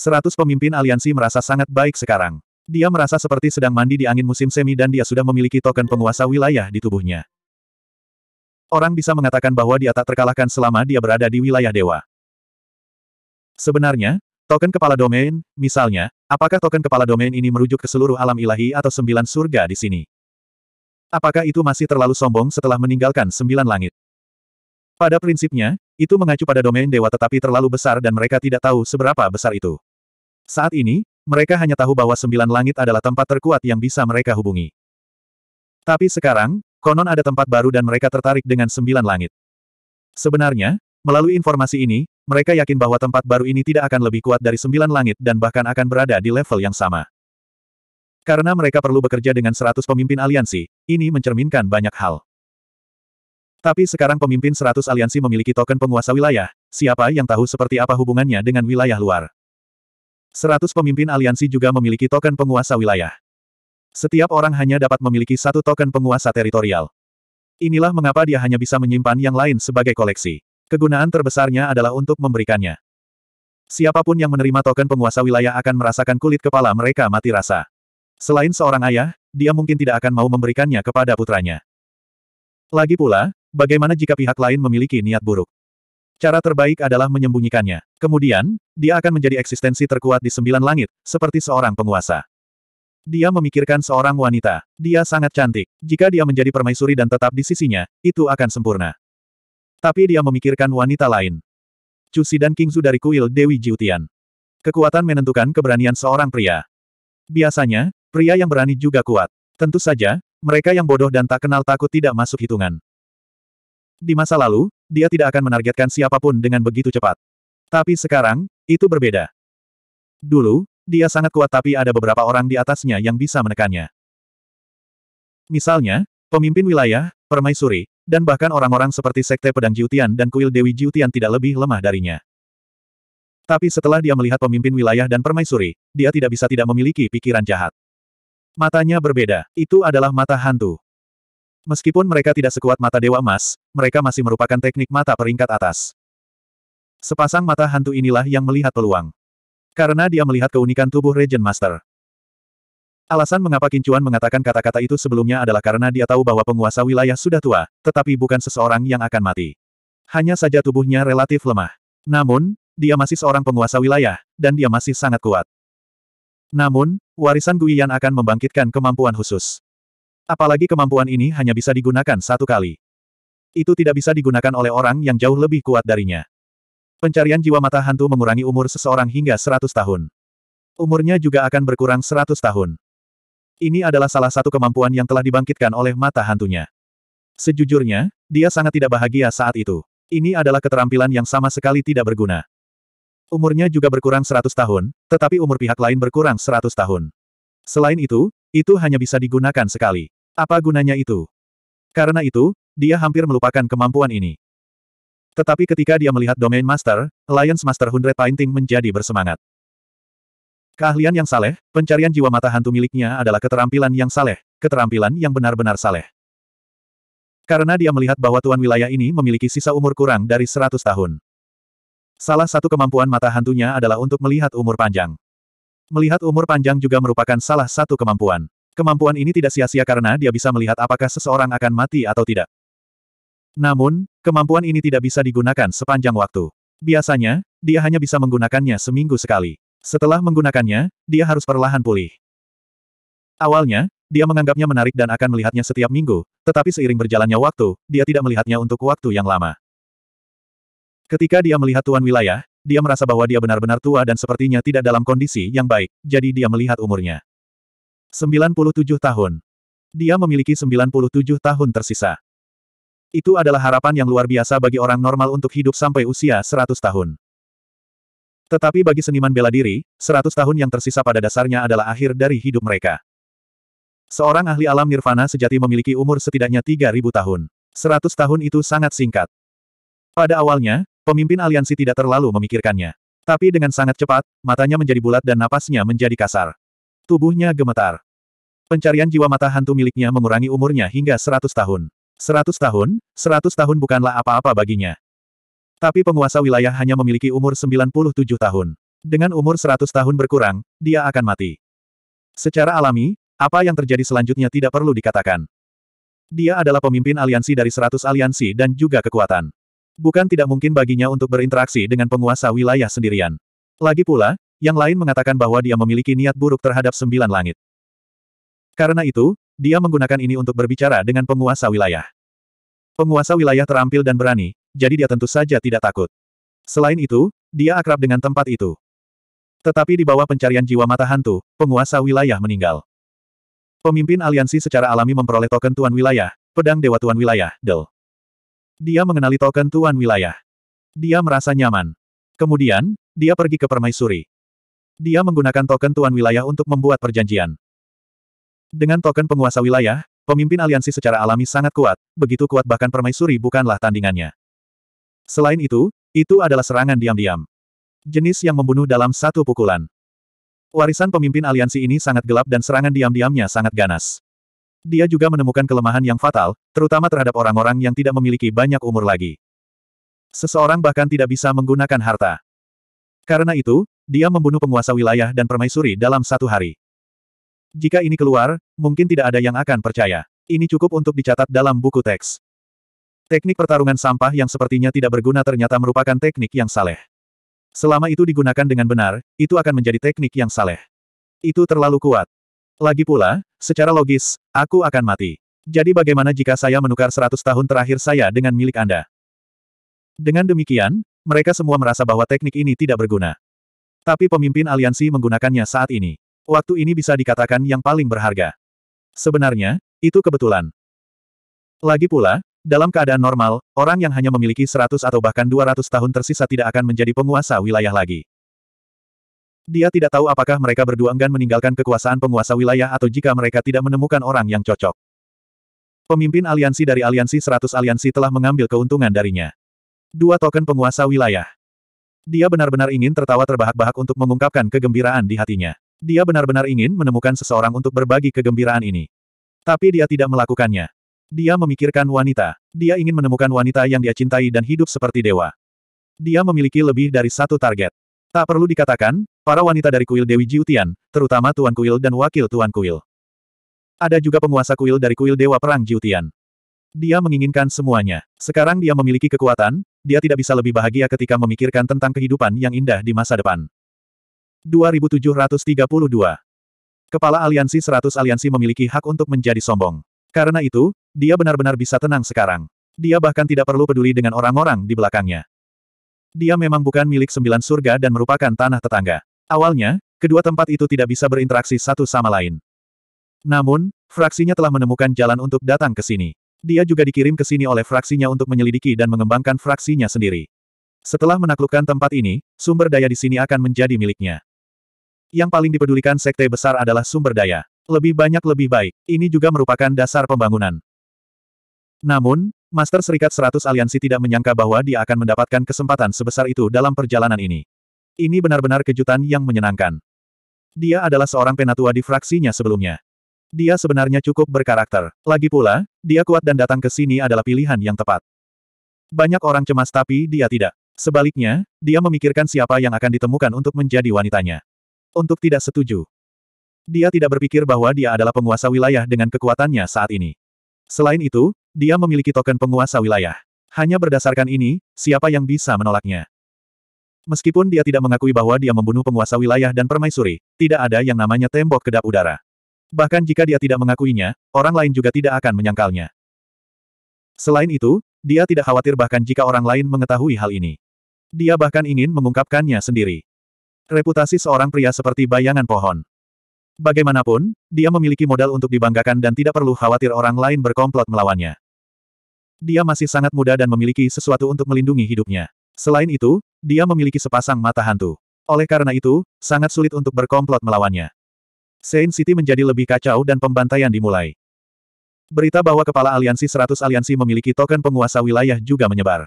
Seratus pemimpin aliansi merasa sangat baik sekarang. Dia merasa seperti sedang mandi di angin musim semi dan dia sudah memiliki token penguasa wilayah di tubuhnya. Orang bisa mengatakan bahwa dia tak terkalahkan selama dia berada di wilayah dewa. Sebenarnya, token kepala domain, misalnya, apakah token kepala domain ini merujuk ke seluruh alam ilahi atau sembilan surga di sini? Apakah itu masih terlalu sombong setelah meninggalkan sembilan langit? Pada prinsipnya, itu mengacu pada domain dewa tetapi terlalu besar dan mereka tidak tahu seberapa besar itu. Saat ini, mereka hanya tahu bahwa sembilan langit adalah tempat terkuat yang bisa mereka hubungi. Tapi sekarang, konon ada tempat baru dan mereka tertarik dengan sembilan langit. Sebenarnya, melalui informasi ini, mereka yakin bahwa tempat baru ini tidak akan lebih kuat dari sembilan langit dan bahkan akan berada di level yang sama. Karena mereka perlu bekerja dengan seratus pemimpin aliansi, ini mencerminkan banyak hal. Tapi sekarang pemimpin seratus aliansi memiliki token penguasa wilayah, siapa yang tahu seperti apa hubungannya dengan wilayah luar. Seratus pemimpin aliansi juga memiliki token penguasa wilayah. Setiap orang hanya dapat memiliki satu token penguasa teritorial. Inilah mengapa dia hanya bisa menyimpan yang lain sebagai koleksi. Kegunaan terbesarnya adalah untuk memberikannya. Siapapun yang menerima token penguasa wilayah akan merasakan kulit kepala mereka mati rasa. Selain seorang ayah, dia mungkin tidak akan mau memberikannya kepada putranya. Lagi pula, bagaimana jika pihak lain memiliki niat buruk? Cara terbaik adalah menyembunyikannya. Kemudian, dia akan menjadi eksistensi terkuat di sembilan langit, seperti seorang penguasa. Dia memikirkan seorang wanita. Dia sangat cantik. Jika dia menjadi permaisuri dan tetap di sisinya, itu akan sempurna. Tapi dia memikirkan wanita lain. Cusi dan Kingzu dari kuil Dewi Jiutian. Kekuatan menentukan keberanian seorang pria. Biasanya, pria yang berani juga kuat. Tentu saja, mereka yang bodoh dan tak kenal takut tidak masuk hitungan. Di masa lalu, dia tidak akan menargetkan siapapun dengan begitu cepat. Tapi sekarang, itu berbeda. Dulu, dia sangat kuat tapi ada beberapa orang di atasnya yang bisa menekannya. Misalnya, pemimpin wilayah, permaisuri, dan bahkan orang-orang seperti Sekte Pedang Jiutian dan Kuil Dewi Jiutian tidak lebih lemah darinya. Tapi setelah dia melihat pemimpin wilayah dan permaisuri, dia tidak bisa tidak memiliki pikiran jahat. Matanya berbeda, itu adalah mata hantu. Meskipun mereka tidak sekuat mata Dewa emas, mereka masih merupakan teknik mata peringkat atas. Sepasang mata hantu inilah yang melihat peluang. Karena dia melihat keunikan tubuh Regent Master. Alasan mengapa Kincuan mengatakan kata-kata itu sebelumnya adalah karena dia tahu bahwa penguasa wilayah sudah tua, tetapi bukan seseorang yang akan mati. Hanya saja tubuhnya relatif lemah. Namun, dia masih seorang penguasa wilayah, dan dia masih sangat kuat. Namun, warisan Guiyan akan membangkitkan kemampuan khusus. Apalagi kemampuan ini hanya bisa digunakan satu kali. Itu tidak bisa digunakan oleh orang yang jauh lebih kuat darinya. Pencarian jiwa mata hantu mengurangi umur seseorang hingga 100 tahun. Umurnya juga akan berkurang 100 tahun. Ini adalah salah satu kemampuan yang telah dibangkitkan oleh mata hantunya. Sejujurnya, dia sangat tidak bahagia saat itu. Ini adalah keterampilan yang sama sekali tidak berguna. Umurnya juga berkurang 100 tahun, tetapi umur pihak lain berkurang 100 tahun. Selain itu, itu hanya bisa digunakan sekali. Apa gunanya itu? Karena itu, dia hampir melupakan kemampuan ini. Tetapi ketika dia melihat Domain Master, Alliance Master Hundred Painting menjadi bersemangat. Keahlian yang saleh, pencarian jiwa mata hantu miliknya adalah keterampilan yang saleh, keterampilan yang benar-benar saleh. Karena dia melihat bahwa tuan wilayah ini memiliki sisa umur kurang dari 100 tahun. Salah satu kemampuan mata hantunya adalah untuk melihat umur panjang. Melihat umur panjang juga merupakan salah satu kemampuan. Kemampuan ini tidak sia-sia karena dia bisa melihat apakah seseorang akan mati atau tidak. Namun, kemampuan ini tidak bisa digunakan sepanjang waktu. Biasanya, dia hanya bisa menggunakannya seminggu sekali. Setelah menggunakannya, dia harus perlahan pulih. Awalnya, dia menganggapnya menarik dan akan melihatnya setiap minggu, tetapi seiring berjalannya waktu, dia tidak melihatnya untuk waktu yang lama. Ketika dia melihat Tuan Wilayah, dia merasa bahwa dia benar-benar tua dan sepertinya tidak dalam kondisi yang baik, jadi dia melihat umurnya. 97 tahun. Dia memiliki 97 tahun tersisa. Itu adalah harapan yang luar biasa bagi orang normal untuk hidup sampai usia 100 tahun. Tetapi bagi seniman bela diri, 100 tahun yang tersisa pada dasarnya adalah akhir dari hidup mereka. Seorang ahli alam nirvana sejati memiliki umur setidaknya 3.000 tahun. 100 tahun itu sangat singkat. Pada awalnya, pemimpin aliansi tidak terlalu memikirkannya. Tapi dengan sangat cepat, matanya menjadi bulat dan napasnya menjadi kasar. Tubuhnya gemetar. Pencarian jiwa mata hantu miliknya mengurangi umurnya hingga seratus tahun. Seratus tahun, seratus tahun bukanlah apa-apa baginya. Tapi penguasa wilayah hanya memiliki umur 97 tahun. Dengan umur 100 tahun berkurang, dia akan mati. Secara alami, apa yang terjadi selanjutnya tidak perlu dikatakan. Dia adalah pemimpin aliansi dari 100 aliansi dan juga kekuatan. Bukan tidak mungkin baginya untuk berinteraksi dengan penguasa wilayah sendirian. Lagi pula, yang lain mengatakan bahwa dia memiliki niat buruk terhadap sembilan langit. Karena itu, dia menggunakan ini untuk berbicara dengan penguasa wilayah. Penguasa wilayah terampil dan berani, jadi dia tentu saja tidak takut. Selain itu, dia akrab dengan tempat itu. Tetapi di bawah pencarian jiwa mata hantu, penguasa wilayah meninggal. Pemimpin aliansi secara alami memperoleh token tuan wilayah, pedang dewa tuan wilayah, Del. Dia mengenali token tuan wilayah. Dia merasa nyaman. Kemudian, dia pergi ke permaisuri. Dia menggunakan token tuan wilayah untuk membuat perjanjian. Dengan token penguasa wilayah, pemimpin aliansi secara alami sangat kuat, begitu kuat bahkan permaisuri bukanlah tandingannya. Selain itu, itu adalah serangan diam-diam. Jenis yang membunuh dalam satu pukulan. Warisan pemimpin aliansi ini sangat gelap dan serangan diam-diamnya sangat ganas. Dia juga menemukan kelemahan yang fatal, terutama terhadap orang-orang yang tidak memiliki banyak umur lagi. Seseorang bahkan tidak bisa menggunakan harta. Karena itu, dia membunuh penguasa wilayah dan permaisuri dalam satu hari. Jika ini keluar, mungkin tidak ada yang akan percaya. Ini cukup untuk dicatat dalam buku teks. Teknik pertarungan sampah yang sepertinya tidak berguna ternyata merupakan teknik yang saleh. Selama itu digunakan dengan benar, itu akan menjadi teknik yang saleh. Itu terlalu kuat. Lagi pula, secara logis, aku akan mati. Jadi bagaimana jika saya menukar 100 tahun terakhir saya dengan milik Anda? Dengan demikian, mereka semua merasa bahwa teknik ini tidak berguna. Tapi pemimpin aliansi menggunakannya saat ini. Waktu ini bisa dikatakan yang paling berharga. Sebenarnya, itu kebetulan. Lagi pula, dalam keadaan normal, orang yang hanya memiliki 100 atau bahkan 200 tahun tersisa tidak akan menjadi penguasa wilayah lagi. Dia tidak tahu apakah mereka berdua enggan meninggalkan kekuasaan penguasa wilayah atau jika mereka tidak menemukan orang yang cocok. Pemimpin aliansi dari aliansi 100 aliansi telah mengambil keuntungan darinya. Dua token penguasa wilayah. Dia benar-benar ingin tertawa terbahak-bahak untuk mengungkapkan kegembiraan di hatinya. Dia benar-benar ingin menemukan seseorang untuk berbagi kegembiraan ini. Tapi dia tidak melakukannya. Dia memikirkan wanita. Dia ingin menemukan wanita yang dia cintai dan hidup seperti dewa. Dia memiliki lebih dari satu target. Tak perlu dikatakan, para wanita dari kuil Dewi Jiutian, terutama Tuan Kuil dan Wakil Tuan Kuil. Ada juga penguasa kuil dari kuil Dewa Perang Jiutian. Dia menginginkan semuanya. Sekarang dia memiliki kekuatan, dia tidak bisa lebih bahagia ketika memikirkan tentang kehidupan yang indah di masa depan. 2732 Kepala Aliansi 100 Aliansi memiliki hak untuk menjadi sombong. Karena itu, dia benar-benar bisa tenang sekarang. Dia bahkan tidak perlu peduli dengan orang-orang di belakangnya. Dia memang bukan milik sembilan surga dan merupakan tanah tetangga. Awalnya, kedua tempat itu tidak bisa berinteraksi satu sama lain. Namun, fraksinya telah menemukan jalan untuk datang ke sini. Dia juga dikirim ke sini oleh fraksinya untuk menyelidiki dan mengembangkan fraksinya sendiri. Setelah menaklukkan tempat ini, sumber daya di sini akan menjadi miliknya. Yang paling dipedulikan sekte besar adalah sumber daya. Lebih banyak lebih baik. Ini juga merupakan dasar pembangunan. Namun, Master Serikat 100 Aliansi tidak menyangka bahwa dia akan mendapatkan kesempatan sebesar itu dalam perjalanan ini. Ini benar-benar kejutan yang menyenangkan. Dia adalah seorang penatua di fraksinya sebelumnya. Dia sebenarnya cukup berkarakter. Lagi pula, dia kuat dan datang ke sini adalah pilihan yang tepat. Banyak orang cemas tapi dia tidak. Sebaliknya, dia memikirkan siapa yang akan ditemukan untuk menjadi wanitanya. Untuk tidak setuju. Dia tidak berpikir bahwa dia adalah penguasa wilayah dengan kekuatannya saat ini. Selain itu, dia memiliki token penguasa wilayah. Hanya berdasarkan ini, siapa yang bisa menolaknya? Meskipun dia tidak mengakui bahwa dia membunuh penguasa wilayah dan permaisuri, tidak ada yang namanya tembok kedap udara. Bahkan jika dia tidak mengakuinya, orang lain juga tidak akan menyangkalnya. Selain itu, dia tidak khawatir bahkan jika orang lain mengetahui hal ini. Dia bahkan ingin mengungkapkannya sendiri. Reputasi seorang pria seperti bayangan pohon. Bagaimanapun, dia memiliki modal untuk dibanggakan dan tidak perlu khawatir orang lain berkomplot melawannya. Dia masih sangat muda dan memiliki sesuatu untuk melindungi hidupnya. Selain itu, dia memiliki sepasang mata hantu. Oleh karena itu, sangat sulit untuk berkomplot melawannya. Saint City menjadi lebih kacau dan pembantaian dimulai. Berita bahwa kepala aliansi 100 aliansi memiliki token penguasa wilayah juga menyebar.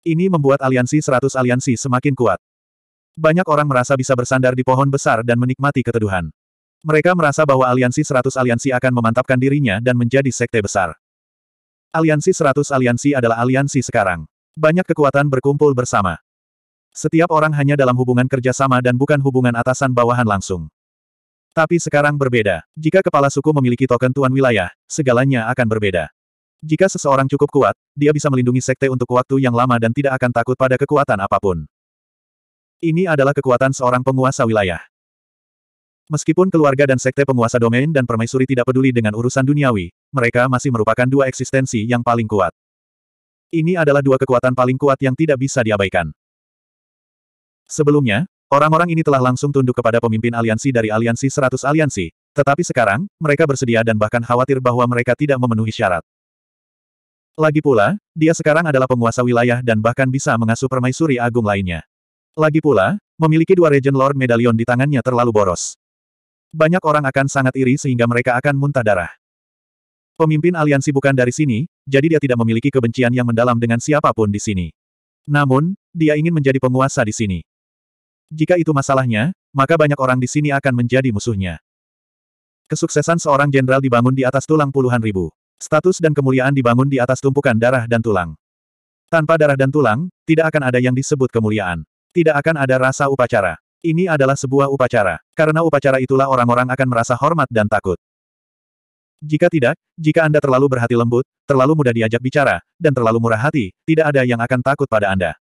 Ini membuat aliansi 100 aliansi semakin kuat. Banyak orang merasa bisa bersandar di pohon besar dan menikmati keteduhan. Mereka merasa bahwa aliansi 100 aliansi akan memantapkan dirinya dan menjadi sekte besar. Aliansi 100 aliansi adalah aliansi sekarang. Banyak kekuatan berkumpul bersama. Setiap orang hanya dalam hubungan kerjasama dan bukan hubungan atasan bawahan langsung. Tapi sekarang berbeda. Jika kepala suku memiliki token tuan wilayah, segalanya akan berbeda. Jika seseorang cukup kuat, dia bisa melindungi sekte untuk waktu yang lama dan tidak akan takut pada kekuatan apapun. Ini adalah kekuatan seorang penguasa wilayah. Meskipun keluarga dan sekte penguasa domain dan permaisuri tidak peduli dengan urusan duniawi, mereka masih merupakan dua eksistensi yang paling kuat. Ini adalah dua kekuatan paling kuat yang tidak bisa diabaikan. Sebelumnya, Orang-orang ini telah langsung tunduk kepada pemimpin aliansi dari aliansi 100 aliansi, tetapi sekarang, mereka bersedia dan bahkan khawatir bahwa mereka tidak memenuhi syarat. Lagi pula, dia sekarang adalah penguasa wilayah dan bahkan bisa mengasuh permaisuri agung lainnya. Lagi pula, memiliki dua Regent Lord Medallion di tangannya terlalu boros. Banyak orang akan sangat iri sehingga mereka akan muntah darah. Pemimpin aliansi bukan dari sini, jadi dia tidak memiliki kebencian yang mendalam dengan siapapun di sini. Namun, dia ingin menjadi penguasa di sini. Jika itu masalahnya, maka banyak orang di sini akan menjadi musuhnya. Kesuksesan seorang jenderal dibangun di atas tulang puluhan ribu. Status dan kemuliaan dibangun di atas tumpukan darah dan tulang. Tanpa darah dan tulang, tidak akan ada yang disebut kemuliaan. Tidak akan ada rasa upacara. Ini adalah sebuah upacara, karena upacara itulah orang-orang akan merasa hormat dan takut. Jika tidak, jika Anda terlalu berhati lembut, terlalu mudah diajak bicara, dan terlalu murah hati, tidak ada yang akan takut pada Anda.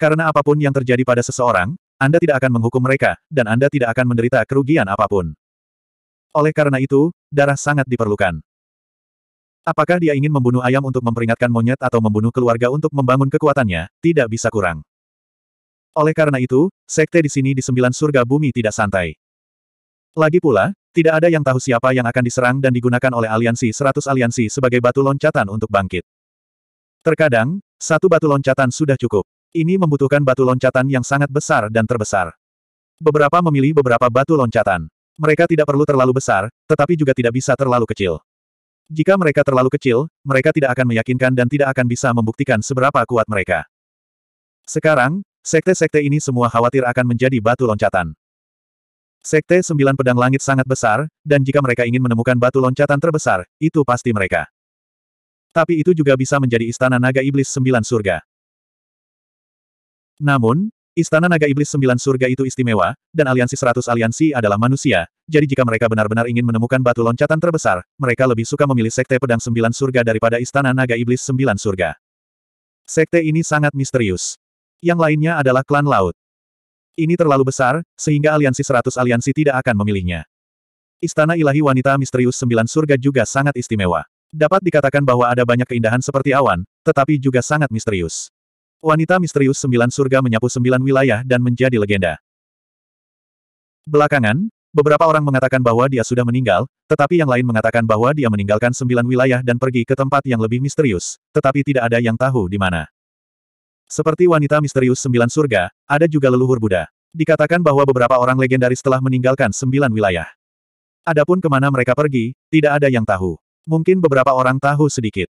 Karena apapun yang terjadi pada seseorang, Anda tidak akan menghukum mereka, dan Anda tidak akan menderita kerugian apapun. Oleh karena itu, darah sangat diperlukan. Apakah dia ingin membunuh ayam untuk memperingatkan monyet atau membunuh keluarga untuk membangun kekuatannya, tidak bisa kurang. Oleh karena itu, sekte di sini di sembilan surga bumi tidak santai. Lagi pula, tidak ada yang tahu siapa yang akan diserang dan digunakan oleh aliansi 100 aliansi sebagai batu loncatan untuk bangkit. Terkadang, satu batu loncatan sudah cukup. Ini membutuhkan batu loncatan yang sangat besar dan terbesar. Beberapa memilih beberapa batu loncatan. Mereka tidak perlu terlalu besar, tetapi juga tidak bisa terlalu kecil. Jika mereka terlalu kecil, mereka tidak akan meyakinkan dan tidak akan bisa membuktikan seberapa kuat mereka. Sekarang, sekte-sekte ini semua khawatir akan menjadi batu loncatan. Sekte sembilan pedang langit sangat besar, dan jika mereka ingin menemukan batu loncatan terbesar, itu pasti mereka. Tapi itu juga bisa menjadi istana naga iblis sembilan surga. Namun, Istana Naga Iblis Sembilan Surga itu istimewa, dan aliansi seratus aliansi adalah manusia, jadi jika mereka benar-benar ingin menemukan batu loncatan terbesar, mereka lebih suka memilih Sekte Pedang Sembilan Surga daripada Istana Naga Iblis Sembilan Surga. Sekte ini sangat misterius. Yang lainnya adalah klan laut. Ini terlalu besar, sehingga aliansi seratus aliansi tidak akan memilihnya. Istana Ilahi Wanita Misterius Sembilan Surga juga sangat istimewa. Dapat dikatakan bahwa ada banyak keindahan seperti awan, tetapi juga sangat misterius. Wanita misterius sembilan surga menyapu sembilan wilayah dan menjadi legenda. Belakangan, beberapa orang mengatakan bahwa dia sudah meninggal, tetapi yang lain mengatakan bahwa dia meninggalkan sembilan wilayah dan pergi ke tempat yang lebih misterius, tetapi tidak ada yang tahu di mana. Seperti wanita misterius sembilan surga, ada juga leluhur Buddha. Dikatakan bahwa beberapa orang legendaris telah meninggalkan sembilan wilayah. Adapun kemana mereka pergi, tidak ada yang tahu. Mungkin beberapa orang tahu sedikit.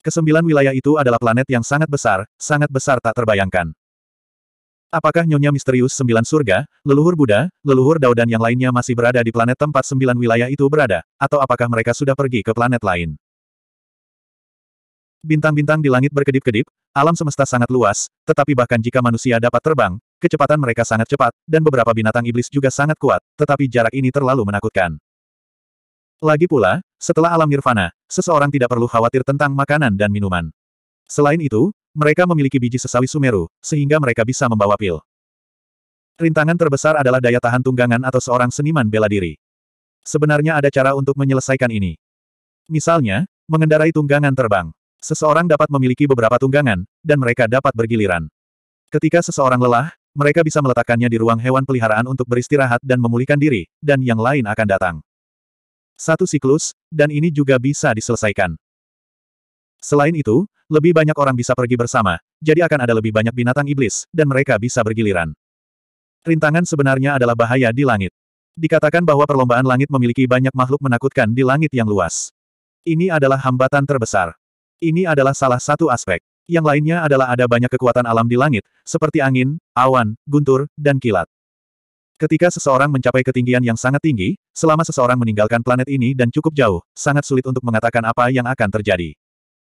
Kesembilan wilayah itu adalah planet yang sangat besar, sangat besar tak terbayangkan. Apakah Nyonya Misterius Sembilan Surga, leluhur Buddha, leluhur Dao dan yang lainnya masih berada di planet tempat sembilan wilayah itu berada, atau apakah mereka sudah pergi ke planet lain? Bintang-bintang di langit berkedip-kedip, alam semesta sangat luas, tetapi bahkan jika manusia dapat terbang, kecepatan mereka sangat cepat, dan beberapa binatang iblis juga sangat kuat, tetapi jarak ini terlalu menakutkan. Lagi pula, setelah alam nirvana, seseorang tidak perlu khawatir tentang makanan dan minuman. Selain itu, mereka memiliki biji sesawi Sumeru, sehingga mereka bisa membawa pil. Rintangan terbesar adalah daya tahan tunggangan atau seorang seniman bela diri. Sebenarnya ada cara untuk menyelesaikan ini. Misalnya, mengendarai tunggangan terbang. Seseorang dapat memiliki beberapa tunggangan, dan mereka dapat bergiliran. Ketika seseorang lelah, mereka bisa meletakkannya di ruang hewan peliharaan untuk beristirahat dan memulihkan diri, dan yang lain akan datang. Satu siklus, dan ini juga bisa diselesaikan. Selain itu, lebih banyak orang bisa pergi bersama, jadi akan ada lebih banyak binatang iblis, dan mereka bisa bergiliran. Rintangan sebenarnya adalah bahaya di langit. Dikatakan bahwa perlombaan langit memiliki banyak makhluk menakutkan di langit yang luas. Ini adalah hambatan terbesar. Ini adalah salah satu aspek. Yang lainnya adalah ada banyak kekuatan alam di langit, seperti angin, awan, guntur, dan kilat. Ketika seseorang mencapai ketinggian yang sangat tinggi, selama seseorang meninggalkan planet ini dan cukup jauh, sangat sulit untuk mengatakan apa yang akan terjadi.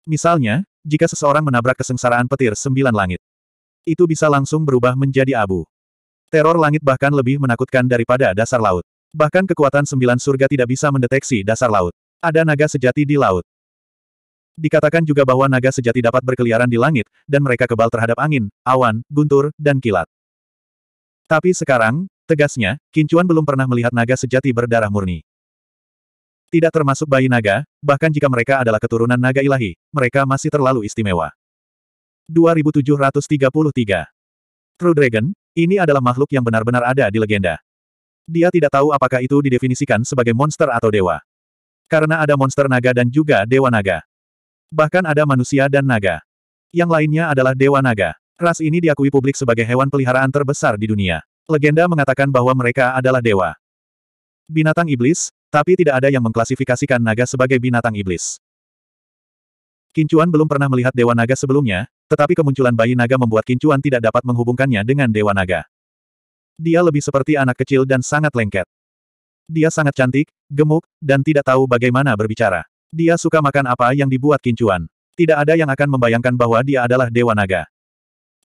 Misalnya, jika seseorang menabrak kesengsaraan petir sembilan langit, itu bisa langsung berubah menjadi abu. Teror langit bahkan lebih menakutkan daripada dasar laut. Bahkan kekuatan sembilan surga tidak bisa mendeteksi dasar laut. Ada naga sejati di laut. Dikatakan juga bahwa naga sejati dapat berkeliaran di langit, dan mereka kebal terhadap angin, awan, guntur, dan kilat. Tapi sekarang, tegasnya, Kincuan belum pernah melihat naga sejati berdarah murni. Tidak termasuk bayi naga, bahkan jika mereka adalah keturunan naga ilahi, mereka masih terlalu istimewa. 2733 True Dragon, ini adalah makhluk yang benar-benar ada di legenda. Dia tidak tahu apakah itu didefinisikan sebagai monster atau dewa. Karena ada monster naga dan juga dewa naga. Bahkan ada manusia dan naga. Yang lainnya adalah dewa naga. Ras ini diakui publik sebagai hewan peliharaan terbesar di dunia. Legenda mengatakan bahwa mereka adalah dewa. Binatang iblis, tapi tidak ada yang mengklasifikasikan naga sebagai binatang iblis. Kincuan belum pernah melihat dewa naga sebelumnya, tetapi kemunculan bayi naga membuat Kincuan tidak dapat menghubungkannya dengan dewa naga. Dia lebih seperti anak kecil dan sangat lengket. Dia sangat cantik, gemuk, dan tidak tahu bagaimana berbicara. Dia suka makan apa yang dibuat Kincuan. Tidak ada yang akan membayangkan bahwa dia adalah dewa naga.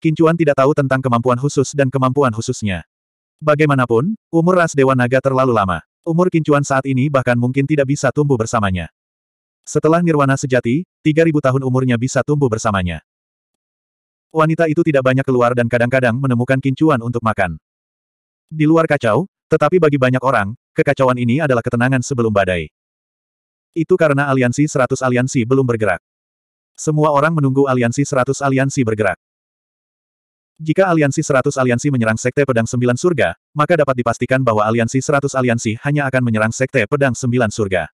Kincuan tidak tahu tentang kemampuan khusus dan kemampuan khususnya. Bagaimanapun, umur ras Dewa Naga terlalu lama. Umur Kincuan saat ini bahkan mungkin tidak bisa tumbuh bersamanya. Setelah nirwana sejati, 3000 tahun umurnya bisa tumbuh bersamanya. Wanita itu tidak banyak keluar dan kadang-kadang menemukan Kincuan untuk makan. Di luar kacau, tetapi bagi banyak orang, kekacauan ini adalah ketenangan sebelum badai. Itu karena aliansi 100 aliansi belum bergerak. Semua orang menunggu aliansi 100 aliansi bergerak. Jika aliansi 100 aliansi menyerang Sekte Pedang Sembilan Surga, maka dapat dipastikan bahwa aliansi 100 aliansi hanya akan menyerang Sekte Pedang Sembilan Surga.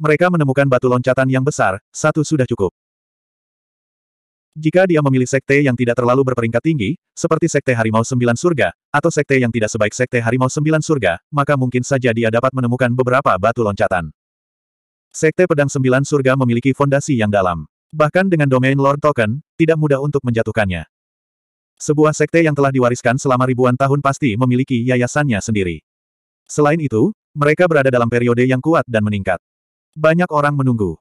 Mereka menemukan batu loncatan yang besar, satu sudah cukup. Jika dia memilih sekte yang tidak terlalu berperingkat tinggi, seperti sekte Harimau Sembilan Surga, atau sekte yang tidak sebaik sekte Harimau Sembilan Surga, maka mungkin saja dia dapat menemukan beberapa batu loncatan. Sekte Pedang Sembilan Surga memiliki fondasi yang dalam. Bahkan dengan domain Lord Token, tidak mudah untuk menjatuhkannya. Sebuah sekte yang telah diwariskan selama ribuan tahun pasti memiliki yayasannya sendiri. Selain itu, mereka berada dalam periode yang kuat dan meningkat. Banyak orang menunggu.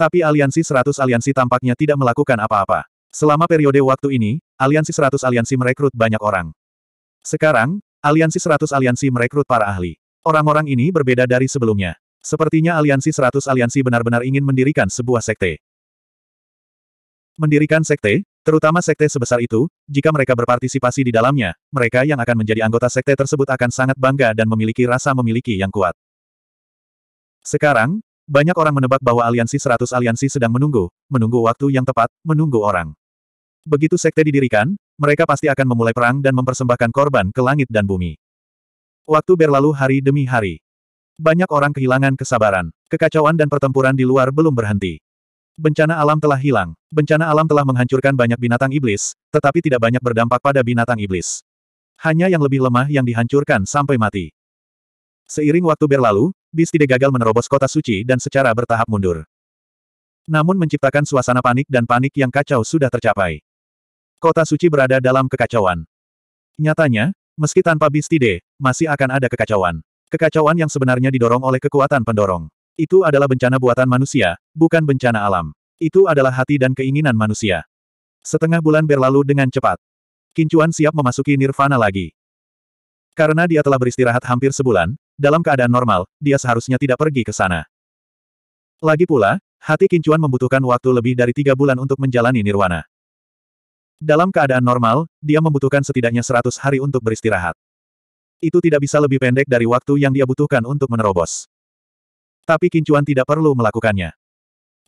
Tapi aliansi 100 aliansi tampaknya tidak melakukan apa-apa. Selama periode waktu ini, aliansi 100 aliansi merekrut banyak orang. Sekarang, aliansi 100 aliansi merekrut para ahli. Orang-orang ini berbeda dari sebelumnya. Sepertinya aliansi 100 aliansi benar-benar ingin mendirikan sebuah sekte. Mendirikan sekte, Terutama sekte sebesar itu, jika mereka berpartisipasi di dalamnya, mereka yang akan menjadi anggota sekte tersebut akan sangat bangga dan memiliki rasa memiliki yang kuat. Sekarang, banyak orang menebak bahwa aliansi seratus aliansi sedang menunggu, menunggu waktu yang tepat, menunggu orang. Begitu sekte didirikan, mereka pasti akan memulai perang dan mempersembahkan korban ke langit dan bumi. Waktu berlalu hari demi hari. Banyak orang kehilangan kesabaran. Kekacauan dan pertempuran di luar belum berhenti. Bencana alam telah hilang. Bencana alam telah menghancurkan banyak binatang iblis, tetapi tidak banyak berdampak pada binatang iblis. Hanya yang lebih lemah yang dihancurkan sampai mati. Seiring waktu berlalu, Beast tidak gagal menerobos kota suci dan secara bertahap mundur. Namun menciptakan suasana panik dan panik yang kacau sudah tercapai. Kota suci berada dalam kekacauan. Nyatanya, meski tanpa tidak, masih akan ada kekacauan. Kekacauan yang sebenarnya didorong oleh kekuatan pendorong. Itu adalah bencana buatan manusia, bukan bencana alam. Itu adalah hati dan keinginan manusia. Setengah bulan berlalu dengan cepat. Kincuan siap memasuki nirvana lagi. Karena dia telah beristirahat hampir sebulan, dalam keadaan normal, dia seharusnya tidak pergi ke sana. Lagi pula, hati Kincuan membutuhkan waktu lebih dari tiga bulan untuk menjalani nirwana. Dalam keadaan normal, dia membutuhkan setidaknya seratus hari untuk beristirahat. Itu tidak bisa lebih pendek dari waktu yang dia butuhkan untuk menerobos tapi Kincuan tidak perlu melakukannya.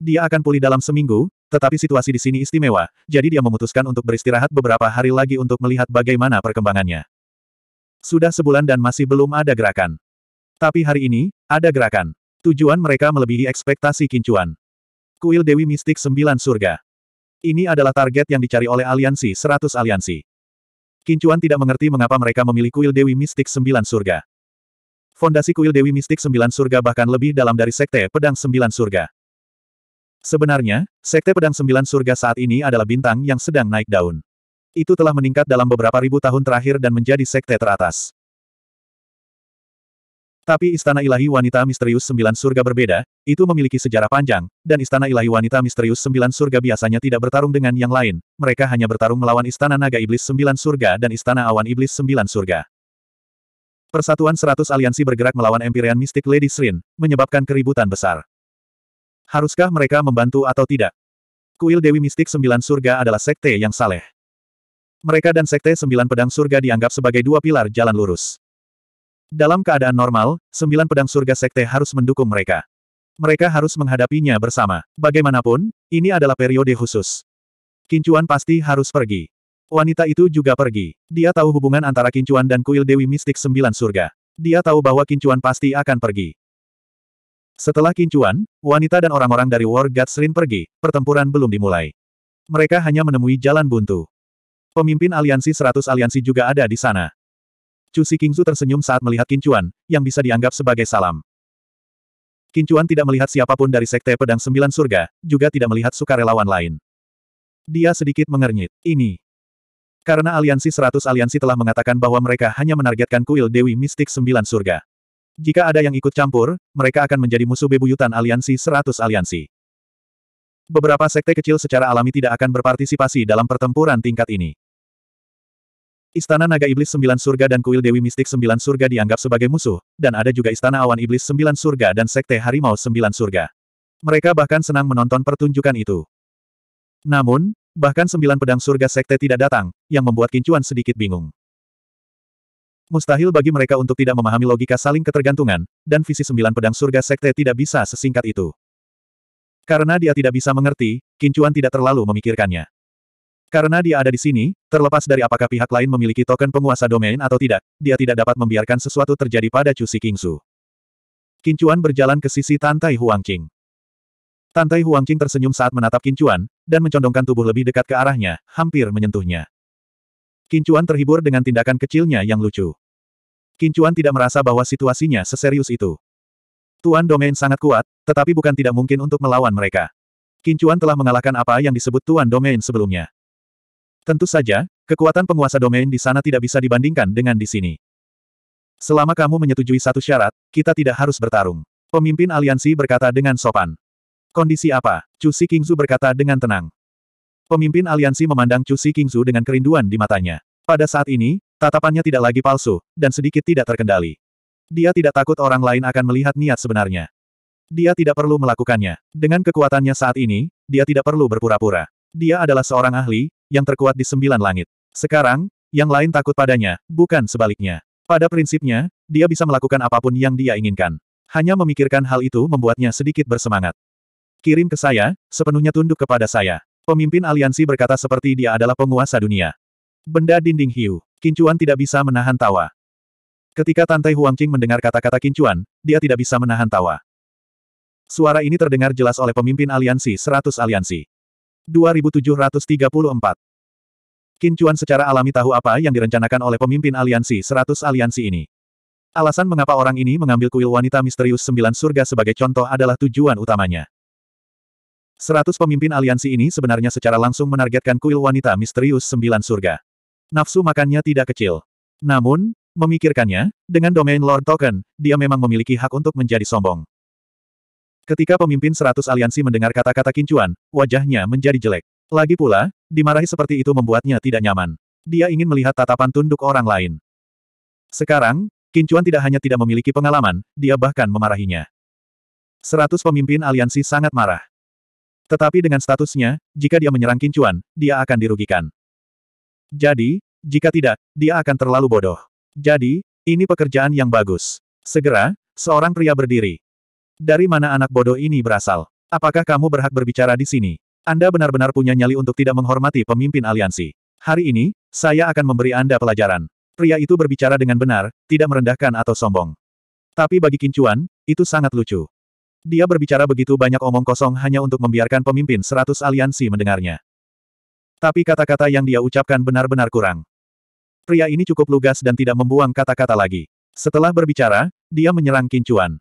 Dia akan pulih dalam seminggu, tetapi situasi di sini istimewa, jadi dia memutuskan untuk beristirahat beberapa hari lagi untuk melihat bagaimana perkembangannya. Sudah sebulan dan masih belum ada gerakan. Tapi hari ini, ada gerakan. Tujuan mereka melebihi ekspektasi Kincuan. Kuil Dewi Mistik Sembilan Surga. Ini adalah target yang dicari oleh aliansi 100 aliansi. Kincuan tidak mengerti mengapa mereka memilih kuil Dewi Mistik Sembilan Surga fondasi kuil Dewi Mistik Sembilan Surga bahkan lebih dalam dari Sekte Pedang Sembilan Surga. Sebenarnya, Sekte Pedang Sembilan Surga saat ini adalah bintang yang sedang naik daun. Itu telah meningkat dalam beberapa ribu tahun terakhir dan menjadi sekte teratas. Tapi Istana Ilahi Wanita Misterius Sembilan Surga berbeda, itu memiliki sejarah panjang, dan Istana Ilahi Wanita Misterius Sembilan Surga biasanya tidak bertarung dengan yang lain, mereka hanya bertarung melawan Istana Naga Iblis Sembilan Surga dan Istana Awan Iblis Sembilan Surga. Persatuan 100 aliansi bergerak melawan Empyrean Mystic Lady Srin, menyebabkan keributan besar. Haruskah mereka membantu atau tidak? Kuil Dewi Mistik Sembilan Surga adalah sekte yang saleh. Mereka dan sekte Sembilan Pedang Surga dianggap sebagai dua pilar jalan lurus. Dalam keadaan normal, Sembilan Pedang Surga sekte harus mendukung mereka. Mereka harus menghadapinya bersama. Bagaimanapun, ini adalah periode khusus. Kincuan pasti harus pergi. Wanita itu juga pergi. Dia tahu hubungan antara Kincuan dan kuil Dewi Mistik Sembilan Surga. Dia tahu bahwa Kincuan pasti akan pergi. Setelah Kincuan, wanita dan orang-orang dari War Gods Rin pergi, pertempuran belum dimulai. Mereka hanya menemui jalan buntu. Pemimpin aliansi seratus aliansi juga ada di sana. Cusi Kingzu tersenyum saat melihat Kincuan, yang bisa dianggap sebagai salam. Kincuan tidak melihat siapapun dari Sekte Pedang Sembilan Surga, juga tidak melihat sukarelawan lain. Dia sedikit mengernyit. Ini, karena aliansi seratus aliansi telah mengatakan bahwa mereka hanya menargetkan kuil Dewi Mistik Sembilan Surga. Jika ada yang ikut campur, mereka akan menjadi musuh bebuyutan aliansi seratus aliansi. Beberapa sekte kecil secara alami tidak akan berpartisipasi dalam pertempuran tingkat ini. Istana Naga Iblis Sembilan Surga dan Kuil Dewi Mistik Sembilan Surga dianggap sebagai musuh, dan ada juga Istana Awan Iblis Sembilan Surga dan Sekte Harimau Sembilan Surga. Mereka bahkan senang menonton pertunjukan itu. Namun, Bahkan sembilan pedang surga sekte tidak datang, yang membuat Kincuan sedikit bingung. Mustahil bagi mereka untuk tidak memahami logika saling ketergantungan, dan visi sembilan pedang surga sekte tidak bisa sesingkat itu. Karena dia tidak bisa mengerti, Kincuan tidak terlalu memikirkannya. Karena dia ada di sini, terlepas dari apakah pihak lain memiliki token penguasa domain atau tidak, dia tidak dapat membiarkan sesuatu terjadi pada Cusi Si Kingsu. Kincuan berjalan ke sisi Tantai Huangqing. Tante Huangqing tersenyum saat menatap Kincuan, dan mencondongkan tubuh lebih dekat ke arahnya, hampir menyentuhnya. Kincuan terhibur dengan tindakan kecilnya yang lucu. Kincuan tidak merasa bahwa situasinya seserius itu. Tuan Domain sangat kuat, tetapi bukan tidak mungkin untuk melawan mereka. Kincuan telah mengalahkan apa yang disebut Tuan Domain sebelumnya. Tentu saja, kekuatan penguasa domain di sana tidak bisa dibandingkan dengan di sini. Selama kamu menyetujui satu syarat, kita tidak harus bertarung. Pemimpin aliansi berkata dengan sopan. Kondisi apa? Chu Si Kingzu berkata dengan tenang. Pemimpin aliansi memandang Chu Si Kingzu dengan kerinduan di matanya. Pada saat ini, tatapannya tidak lagi palsu, dan sedikit tidak terkendali. Dia tidak takut orang lain akan melihat niat sebenarnya. Dia tidak perlu melakukannya. Dengan kekuatannya saat ini, dia tidak perlu berpura-pura. Dia adalah seorang ahli, yang terkuat di sembilan langit. Sekarang, yang lain takut padanya, bukan sebaliknya. Pada prinsipnya, dia bisa melakukan apapun yang dia inginkan. Hanya memikirkan hal itu membuatnya sedikit bersemangat. Kirim ke saya, sepenuhnya tunduk kepada saya. Pemimpin aliansi berkata seperti dia adalah penguasa dunia. Benda dinding hiu. Kincuan tidak bisa menahan tawa. Ketika Tantai Huangqing mendengar kata-kata Kincuan, dia tidak bisa menahan tawa. Suara ini terdengar jelas oleh pemimpin aliansi 100 aliansi. 2734. Kincuan secara alami tahu apa yang direncanakan oleh pemimpin aliansi 100 aliansi ini. Alasan mengapa orang ini mengambil kuil wanita misterius sembilan surga sebagai contoh adalah tujuan utamanya. Seratus pemimpin aliansi ini sebenarnya secara langsung menargetkan kuil wanita misterius sembilan surga. Nafsu makannya tidak kecil. Namun, memikirkannya, dengan domain Lord Token, dia memang memiliki hak untuk menjadi sombong. Ketika pemimpin seratus aliansi mendengar kata-kata kincuan, wajahnya menjadi jelek. Lagi pula, dimarahi seperti itu membuatnya tidak nyaman. Dia ingin melihat tatapan tunduk orang lain. Sekarang, Kincuan tidak hanya tidak memiliki pengalaman, dia bahkan memarahinya. Seratus pemimpin aliansi sangat marah. Tetapi dengan statusnya, jika dia menyerang Kincuan, dia akan dirugikan. Jadi, jika tidak, dia akan terlalu bodoh. Jadi, ini pekerjaan yang bagus. Segera, seorang pria berdiri. Dari mana anak bodoh ini berasal? Apakah kamu berhak berbicara di sini? Anda benar-benar punya nyali untuk tidak menghormati pemimpin aliansi. Hari ini, saya akan memberi Anda pelajaran. Pria itu berbicara dengan benar, tidak merendahkan atau sombong. Tapi bagi Kincuan, itu sangat lucu. Dia berbicara begitu banyak omong kosong hanya untuk membiarkan pemimpin seratus aliansi mendengarnya. Tapi kata-kata yang dia ucapkan benar-benar kurang. Pria ini cukup lugas dan tidak membuang kata-kata lagi. Setelah berbicara, dia menyerang kincuan.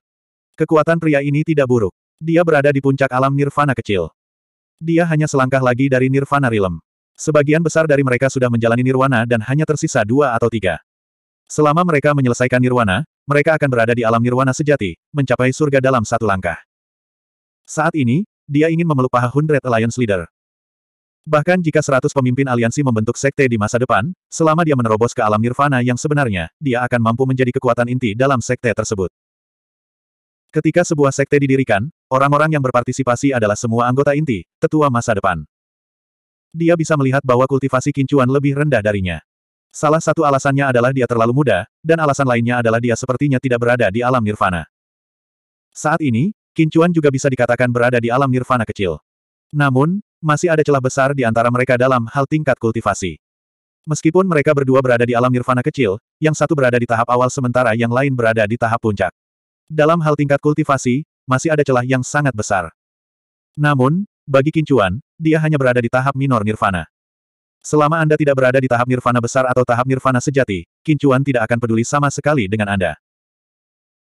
Kekuatan pria ini tidak buruk. Dia berada di puncak alam nirvana kecil. Dia hanya selangkah lagi dari nirvana rilem. Sebagian besar dari mereka sudah menjalani nirwana dan hanya tersisa dua atau tiga. Selama mereka menyelesaikan nirwana, mereka akan berada di alam nirwana sejati, mencapai surga dalam satu langkah. Saat ini, dia ingin memeluk paha Hundred Alliance Leader. Bahkan jika seratus pemimpin aliansi membentuk sekte di masa depan, selama dia menerobos ke alam nirvana yang sebenarnya, dia akan mampu menjadi kekuatan inti dalam sekte tersebut. Ketika sebuah sekte didirikan, orang-orang yang berpartisipasi adalah semua anggota inti, tetua masa depan. Dia bisa melihat bahwa kultivasi kincuan lebih rendah darinya. Salah satu alasannya adalah dia terlalu muda, dan alasan lainnya adalah dia sepertinya tidak berada di alam nirvana. Saat ini, Kincuan juga bisa dikatakan berada di alam nirvana kecil. Namun, masih ada celah besar di antara mereka dalam hal tingkat kultivasi. Meskipun mereka berdua berada di alam nirvana kecil, yang satu berada di tahap awal sementara yang lain berada di tahap puncak. Dalam hal tingkat kultivasi, masih ada celah yang sangat besar. Namun, bagi Kincuan, dia hanya berada di tahap minor nirvana. Selama Anda tidak berada di tahap nirvana besar atau tahap nirvana sejati, Kincuan tidak akan peduli sama sekali dengan Anda.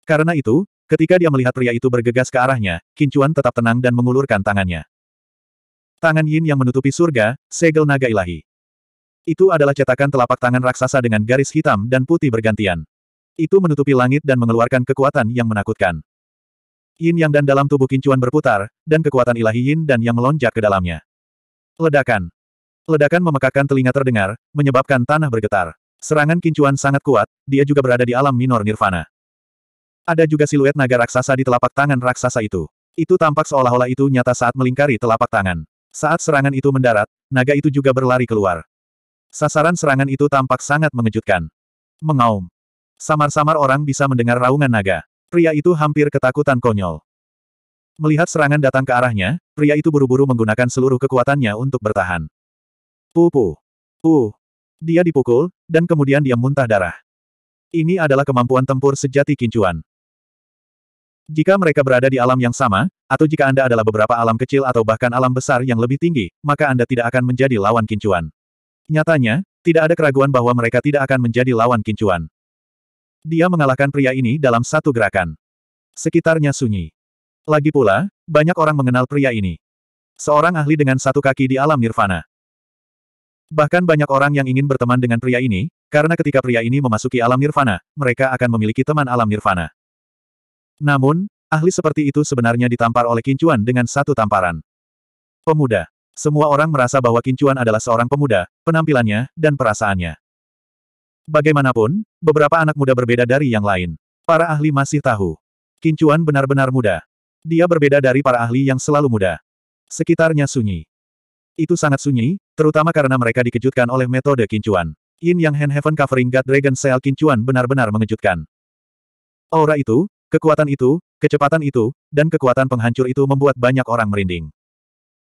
Karena itu, ketika dia melihat pria itu bergegas ke arahnya, Kincuan tetap tenang dan mengulurkan tangannya. Tangan Yin yang menutupi surga, segel naga ilahi. Itu adalah cetakan telapak tangan raksasa dengan garis hitam dan putih bergantian. Itu menutupi langit dan mengeluarkan kekuatan yang menakutkan. Yin yang dan dalam tubuh Kincuan berputar, dan kekuatan ilahi Yin dan yang melonjak ke dalamnya. Ledakan. Ledakan memekakan telinga terdengar, menyebabkan tanah bergetar. Serangan kincuan sangat kuat, dia juga berada di alam minor nirvana. Ada juga siluet naga raksasa di telapak tangan raksasa itu. Itu tampak seolah-olah itu nyata saat melingkari telapak tangan. Saat serangan itu mendarat, naga itu juga berlari keluar. Sasaran serangan itu tampak sangat mengejutkan. Mengaum. Samar-samar orang bisa mendengar raungan naga. Pria itu hampir ketakutan konyol. Melihat serangan datang ke arahnya, pria itu buru-buru menggunakan seluruh kekuatannya untuk bertahan. Pupu. Uh. Dia dipukul, dan kemudian dia muntah darah. Ini adalah kemampuan tempur sejati kincuan. Jika mereka berada di alam yang sama, atau jika Anda adalah beberapa alam kecil atau bahkan alam besar yang lebih tinggi, maka Anda tidak akan menjadi lawan kincuan. Nyatanya, tidak ada keraguan bahwa mereka tidak akan menjadi lawan kincuan. Dia mengalahkan pria ini dalam satu gerakan. Sekitarnya sunyi. Lagi pula, banyak orang mengenal pria ini. Seorang ahli dengan satu kaki di alam nirvana. Bahkan banyak orang yang ingin berteman dengan pria ini, karena ketika pria ini memasuki alam nirvana, mereka akan memiliki teman alam nirvana. Namun, ahli seperti itu sebenarnya ditampar oleh Kincuan dengan satu tamparan. Pemuda. Semua orang merasa bahwa Kincuan adalah seorang pemuda, penampilannya, dan perasaannya. Bagaimanapun, beberapa anak muda berbeda dari yang lain. Para ahli masih tahu. Kincuan benar-benar muda. Dia berbeda dari para ahli yang selalu muda. Sekitarnya sunyi. Itu sangat sunyi, terutama karena mereka dikejutkan oleh metode kincuan. Yin Yang Heaven Covering God Dragon Seal kincuan benar-benar mengejutkan. Aura itu, kekuatan itu, kecepatan itu, dan kekuatan penghancur itu membuat banyak orang merinding.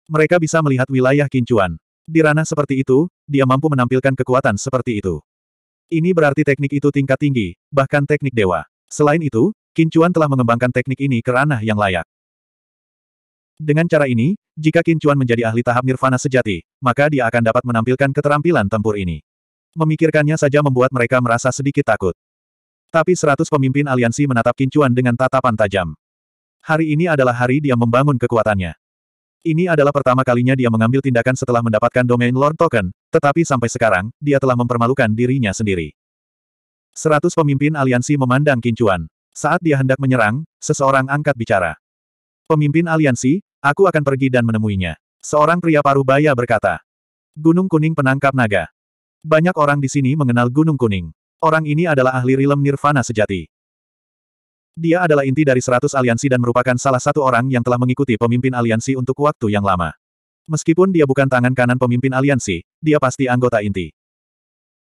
Mereka bisa melihat wilayah kincuan. Di ranah seperti itu, dia mampu menampilkan kekuatan seperti itu. Ini berarti teknik itu tingkat tinggi, bahkan teknik dewa. Selain itu, Kincuan telah mengembangkan teknik ini ke ranah yang layak. Dengan cara ini, jika Kincuan menjadi ahli tahap nirvana sejati, maka dia akan dapat menampilkan keterampilan tempur ini. Memikirkannya saja membuat mereka merasa sedikit takut. Tapi seratus pemimpin aliansi menatap Kincuan dengan tatapan tajam. Hari ini adalah hari dia membangun kekuatannya. Ini adalah pertama kalinya dia mengambil tindakan setelah mendapatkan domain Lord Token, tetapi sampai sekarang, dia telah mempermalukan dirinya sendiri. Seratus pemimpin aliansi memandang Kincuan. Saat dia hendak menyerang, seseorang angkat bicara pemimpin aliansi, aku akan pergi dan menemuinya. Seorang pria paruh baya berkata. Gunung Kuning penangkap naga. Banyak orang di sini mengenal Gunung Kuning. Orang ini adalah ahli rilem nirvana sejati. Dia adalah inti dari seratus aliansi dan merupakan salah satu orang yang telah mengikuti pemimpin aliansi untuk waktu yang lama. Meskipun dia bukan tangan kanan pemimpin aliansi, dia pasti anggota inti.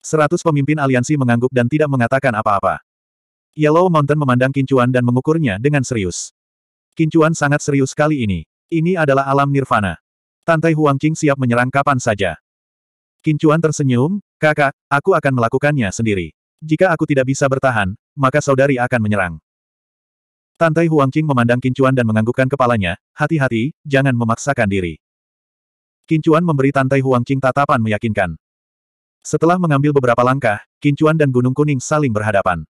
Seratus pemimpin aliansi mengangguk dan tidak mengatakan apa-apa. Yellow Mountain memandang kincuan dan mengukurnya dengan serius. Kincuan sangat serius kali ini. Ini adalah alam nirvana. Tantai Huangqing siap menyerang kapan saja. Kincuan tersenyum, kakak, aku akan melakukannya sendiri. Jika aku tidak bisa bertahan, maka saudari akan menyerang. Tantai Huangqing memandang Kincuan dan menganggukkan kepalanya, hati-hati, jangan memaksakan diri. Kincuan memberi Tantai Huangqing tatapan meyakinkan. Setelah mengambil beberapa langkah, Kincuan dan Gunung Kuning saling berhadapan.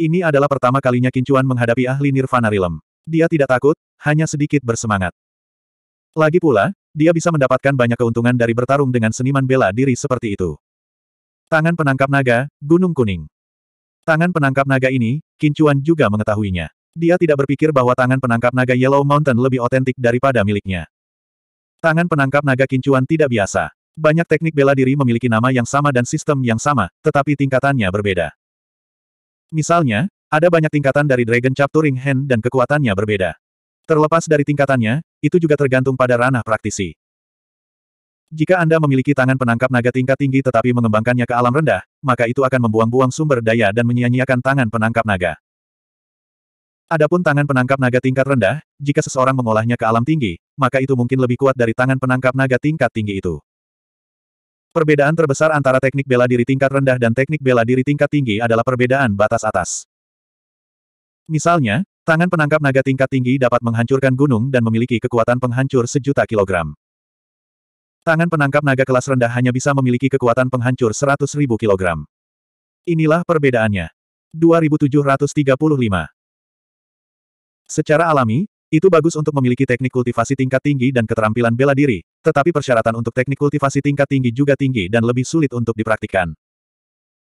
Ini adalah pertama kalinya Kincuan menghadapi ahli Nirvana rilem. Dia tidak takut, hanya sedikit bersemangat. Lagi pula, dia bisa mendapatkan banyak keuntungan dari bertarung dengan seniman bela diri seperti itu. Tangan penangkap naga, Gunung Kuning. Tangan penangkap naga ini, Kincuan juga mengetahuinya. Dia tidak berpikir bahwa tangan penangkap naga Yellow Mountain lebih otentik daripada miliknya. Tangan penangkap naga Kincuan tidak biasa. Banyak teknik bela diri memiliki nama yang sama dan sistem yang sama, tetapi tingkatannya berbeda. Misalnya, ada banyak tingkatan dari Dragon Capturing Hand dan kekuatannya berbeda. Terlepas dari tingkatannya, itu juga tergantung pada ranah praktisi. Jika Anda memiliki tangan penangkap naga tingkat tinggi tetapi mengembangkannya ke alam rendah, maka itu akan membuang-buang sumber daya dan menyia-nyiakan tangan penangkap naga. Adapun tangan penangkap naga tingkat rendah, jika seseorang mengolahnya ke alam tinggi, maka itu mungkin lebih kuat dari tangan penangkap naga tingkat tinggi itu. Perbedaan terbesar antara teknik bela diri tingkat rendah dan teknik bela diri tingkat tinggi adalah perbedaan batas atas. Misalnya, tangan penangkap naga tingkat tinggi dapat menghancurkan gunung dan memiliki kekuatan penghancur sejuta kilogram. Tangan penangkap naga kelas rendah hanya bisa memiliki kekuatan penghancur 100.000 kilogram. Inilah perbedaannya. 2735 Secara alami, itu bagus untuk memiliki teknik kultivasi tingkat tinggi dan keterampilan bela diri, tetapi persyaratan untuk teknik kultivasi tingkat tinggi juga tinggi dan lebih sulit untuk dipraktikkan.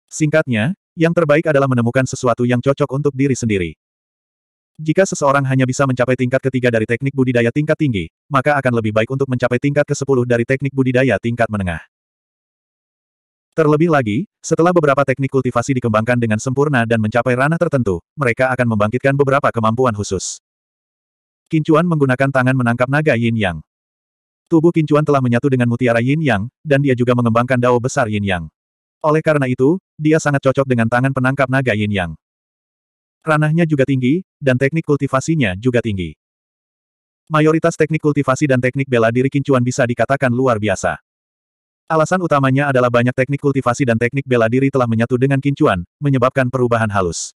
Singkatnya, yang terbaik adalah menemukan sesuatu yang cocok untuk diri sendiri. Jika seseorang hanya bisa mencapai tingkat ketiga dari teknik budidaya tingkat tinggi, maka akan lebih baik untuk mencapai tingkat ke-10 dari teknik budidaya tingkat menengah. Terlebih lagi, setelah beberapa teknik kultivasi dikembangkan dengan sempurna dan mencapai ranah tertentu, mereka akan membangkitkan beberapa kemampuan khusus. Kincuan menggunakan tangan menangkap naga Yin Yang. Tubuh Kincuan telah menyatu dengan mutiara Yin Yang, dan dia juga mengembangkan dao besar Yin Yang. Oleh karena itu, dia sangat cocok dengan tangan penangkap naga Yin Yang. Ranahnya juga tinggi, dan teknik kultivasinya juga tinggi. Mayoritas teknik kultivasi dan teknik bela diri Kincuan bisa dikatakan luar biasa. Alasan utamanya adalah banyak teknik kultivasi dan teknik bela diri telah menyatu dengan Kincuan, menyebabkan perubahan halus.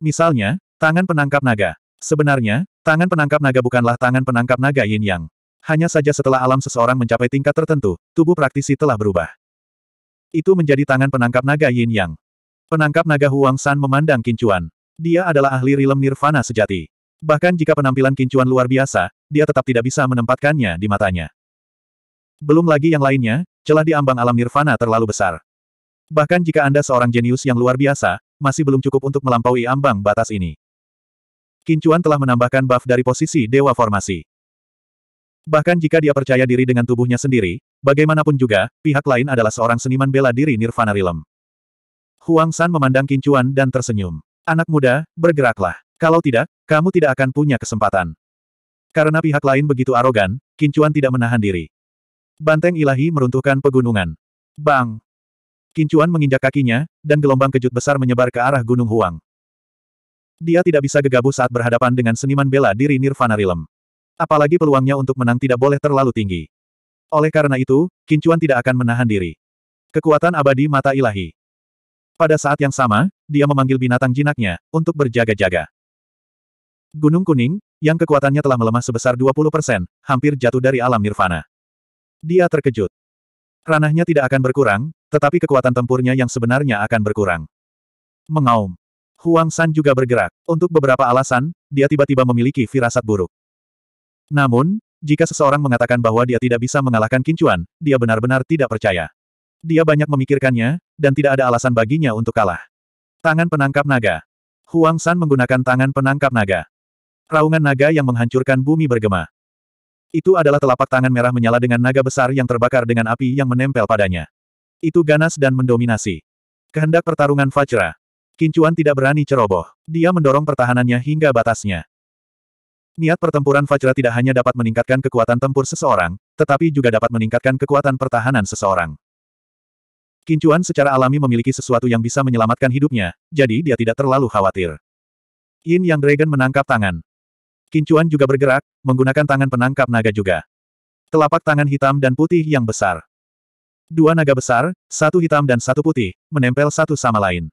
Misalnya, tangan penangkap naga. Sebenarnya, tangan penangkap naga bukanlah tangan penangkap naga yin yang. Hanya saja setelah alam seseorang mencapai tingkat tertentu, tubuh praktisi telah berubah. Itu menjadi tangan penangkap naga yin yang. Penangkap naga Huang San memandang kincuan. Dia adalah ahli rilem nirvana sejati. Bahkan jika penampilan kincuan luar biasa, dia tetap tidak bisa menempatkannya di matanya. Belum lagi yang lainnya, celah di ambang alam nirvana terlalu besar. Bahkan jika Anda seorang jenius yang luar biasa, masih belum cukup untuk melampaui ambang batas ini. Kincuan telah menambahkan buff dari posisi dewa formasi. Bahkan jika dia percaya diri dengan tubuhnya sendiri, bagaimanapun juga, pihak lain adalah seorang seniman bela diri Nirvana rilem. Huang San memandang Kincuan dan tersenyum. Anak muda, bergeraklah. Kalau tidak, kamu tidak akan punya kesempatan. Karena pihak lain begitu arogan, Kincuan tidak menahan diri. Banteng ilahi meruntuhkan pegunungan. Bang! Kincuan menginjak kakinya, dan gelombang kejut besar menyebar ke arah Gunung Huang. Dia tidak bisa gegabah saat berhadapan dengan seniman bela diri Nirvana Realm. Apalagi peluangnya untuk menang tidak boleh terlalu tinggi. Oleh karena itu, Kincuan tidak akan menahan diri. Kekuatan abadi mata ilahi. Pada saat yang sama, dia memanggil binatang jinaknya, untuk berjaga-jaga. Gunung Kuning, yang kekuatannya telah melemah sebesar 20%, hampir jatuh dari alam nirvana. Dia terkejut. Ranahnya tidak akan berkurang, tetapi kekuatan tempurnya yang sebenarnya akan berkurang. Mengaum. Huang San juga bergerak. Untuk beberapa alasan, dia tiba-tiba memiliki firasat buruk. Namun, jika seseorang mengatakan bahwa dia tidak bisa mengalahkan Kincuan, dia benar-benar tidak percaya. Dia banyak memikirkannya, dan tidak ada alasan baginya untuk kalah. Tangan penangkap naga. Huang San menggunakan tangan penangkap naga. Raungan naga yang menghancurkan bumi bergema. Itu adalah telapak tangan merah menyala dengan naga besar yang terbakar dengan api yang menempel padanya. Itu ganas dan mendominasi. Kehendak pertarungan Vajra. Kincuan tidak berani ceroboh. Dia mendorong pertahanannya hingga batasnya. Niat pertempuran fajra tidak hanya dapat meningkatkan kekuatan tempur seseorang, tetapi juga dapat meningkatkan kekuatan pertahanan seseorang. Kincuan secara alami memiliki sesuatu yang bisa menyelamatkan hidupnya, jadi dia tidak terlalu khawatir. Yin Yang Dragon menangkap tangan. Kincuan juga bergerak, menggunakan tangan penangkap naga juga. Telapak tangan hitam dan putih yang besar. Dua naga besar, satu hitam dan satu putih, menempel satu sama lain.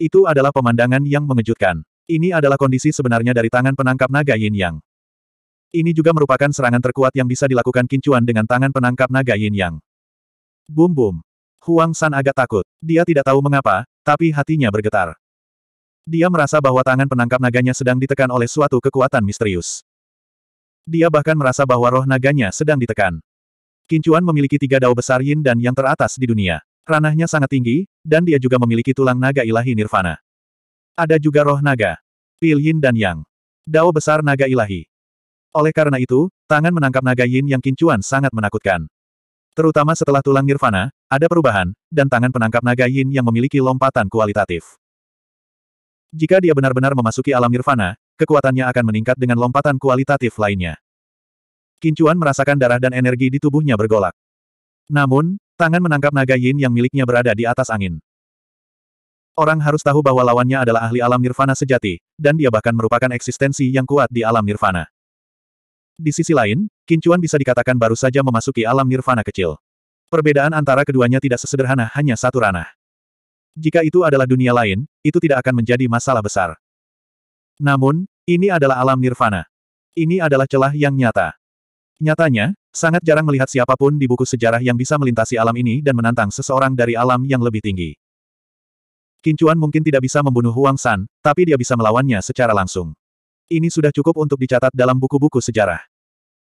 Itu adalah pemandangan yang mengejutkan. Ini adalah kondisi sebenarnya dari tangan penangkap naga Yin Yang. Ini juga merupakan serangan terkuat yang bisa dilakukan Kincuan dengan tangan penangkap naga Yin Yang. Bum bum. Huang San agak takut. Dia tidak tahu mengapa, tapi hatinya bergetar. Dia merasa bahwa tangan penangkap naganya sedang ditekan oleh suatu kekuatan misterius. Dia bahkan merasa bahwa roh naganya sedang ditekan. Kincuan memiliki tiga dao besar yin dan yang teratas di dunia. Ranahnya sangat tinggi, dan dia juga memiliki tulang naga ilahi nirvana. Ada juga roh naga. Pil Yin dan Yang. Dao besar naga ilahi. Oleh karena itu, tangan menangkap naga Yin yang kincuan sangat menakutkan. Terutama setelah tulang nirvana, ada perubahan, dan tangan penangkap naga Yin yang memiliki lompatan kualitatif. Jika dia benar-benar memasuki alam nirvana, kekuatannya akan meningkat dengan lompatan kualitatif lainnya. Kincuan merasakan darah dan energi di tubuhnya bergolak. Namun, Tangan menangkap naga yin yang miliknya berada di atas angin. Orang harus tahu bahwa lawannya adalah ahli alam nirvana sejati, dan dia bahkan merupakan eksistensi yang kuat di alam nirvana. Di sisi lain, Kincuan bisa dikatakan baru saja memasuki alam nirvana kecil. Perbedaan antara keduanya tidak sesederhana hanya satu ranah. Jika itu adalah dunia lain, itu tidak akan menjadi masalah besar. Namun, ini adalah alam nirvana. Ini adalah celah yang nyata. Nyatanya, Sangat jarang melihat siapapun di buku sejarah yang bisa melintasi alam ini dan menantang seseorang dari alam yang lebih tinggi. Kincuan mungkin tidak bisa membunuh Huang San, tapi dia bisa melawannya secara langsung. Ini sudah cukup untuk dicatat dalam buku-buku sejarah.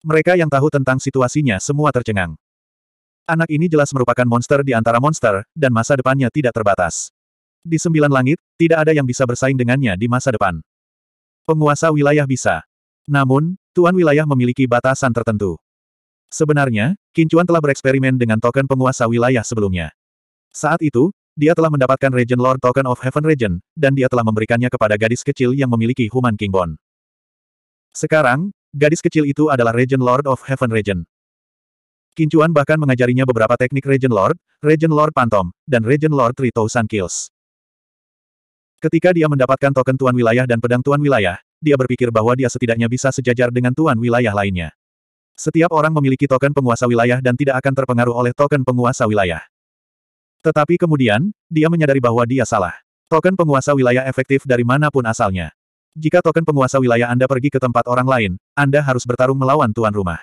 Mereka yang tahu tentang situasinya semua tercengang. Anak ini jelas merupakan monster di antara monster, dan masa depannya tidak terbatas. Di sembilan langit, tidak ada yang bisa bersaing dengannya di masa depan. Penguasa wilayah bisa. Namun, Tuan wilayah memiliki batasan tertentu. Sebenarnya, Kincuan telah bereksperimen dengan token penguasa wilayah sebelumnya. Saat itu, dia telah mendapatkan Regent Lord Token of Heaven Regent, dan dia telah memberikannya kepada gadis kecil yang memiliki Human Kingborn. Sekarang, gadis kecil itu adalah Regent Lord of Heaven Regent. Kincuan bahkan mengajarinya beberapa teknik Regent Lord, Regent Lord Phantom, dan Regent Lord 3000 Kills. Ketika dia mendapatkan token Tuan Wilayah dan Pedang Tuan Wilayah, dia berpikir bahwa dia setidaknya bisa sejajar dengan Tuan Wilayah lainnya. Setiap orang memiliki token penguasa wilayah dan tidak akan terpengaruh oleh token penguasa wilayah. Tetapi kemudian, dia menyadari bahwa dia salah. Token penguasa wilayah efektif dari manapun asalnya. Jika token penguasa wilayah Anda pergi ke tempat orang lain, Anda harus bertarung melawan tuan rumah.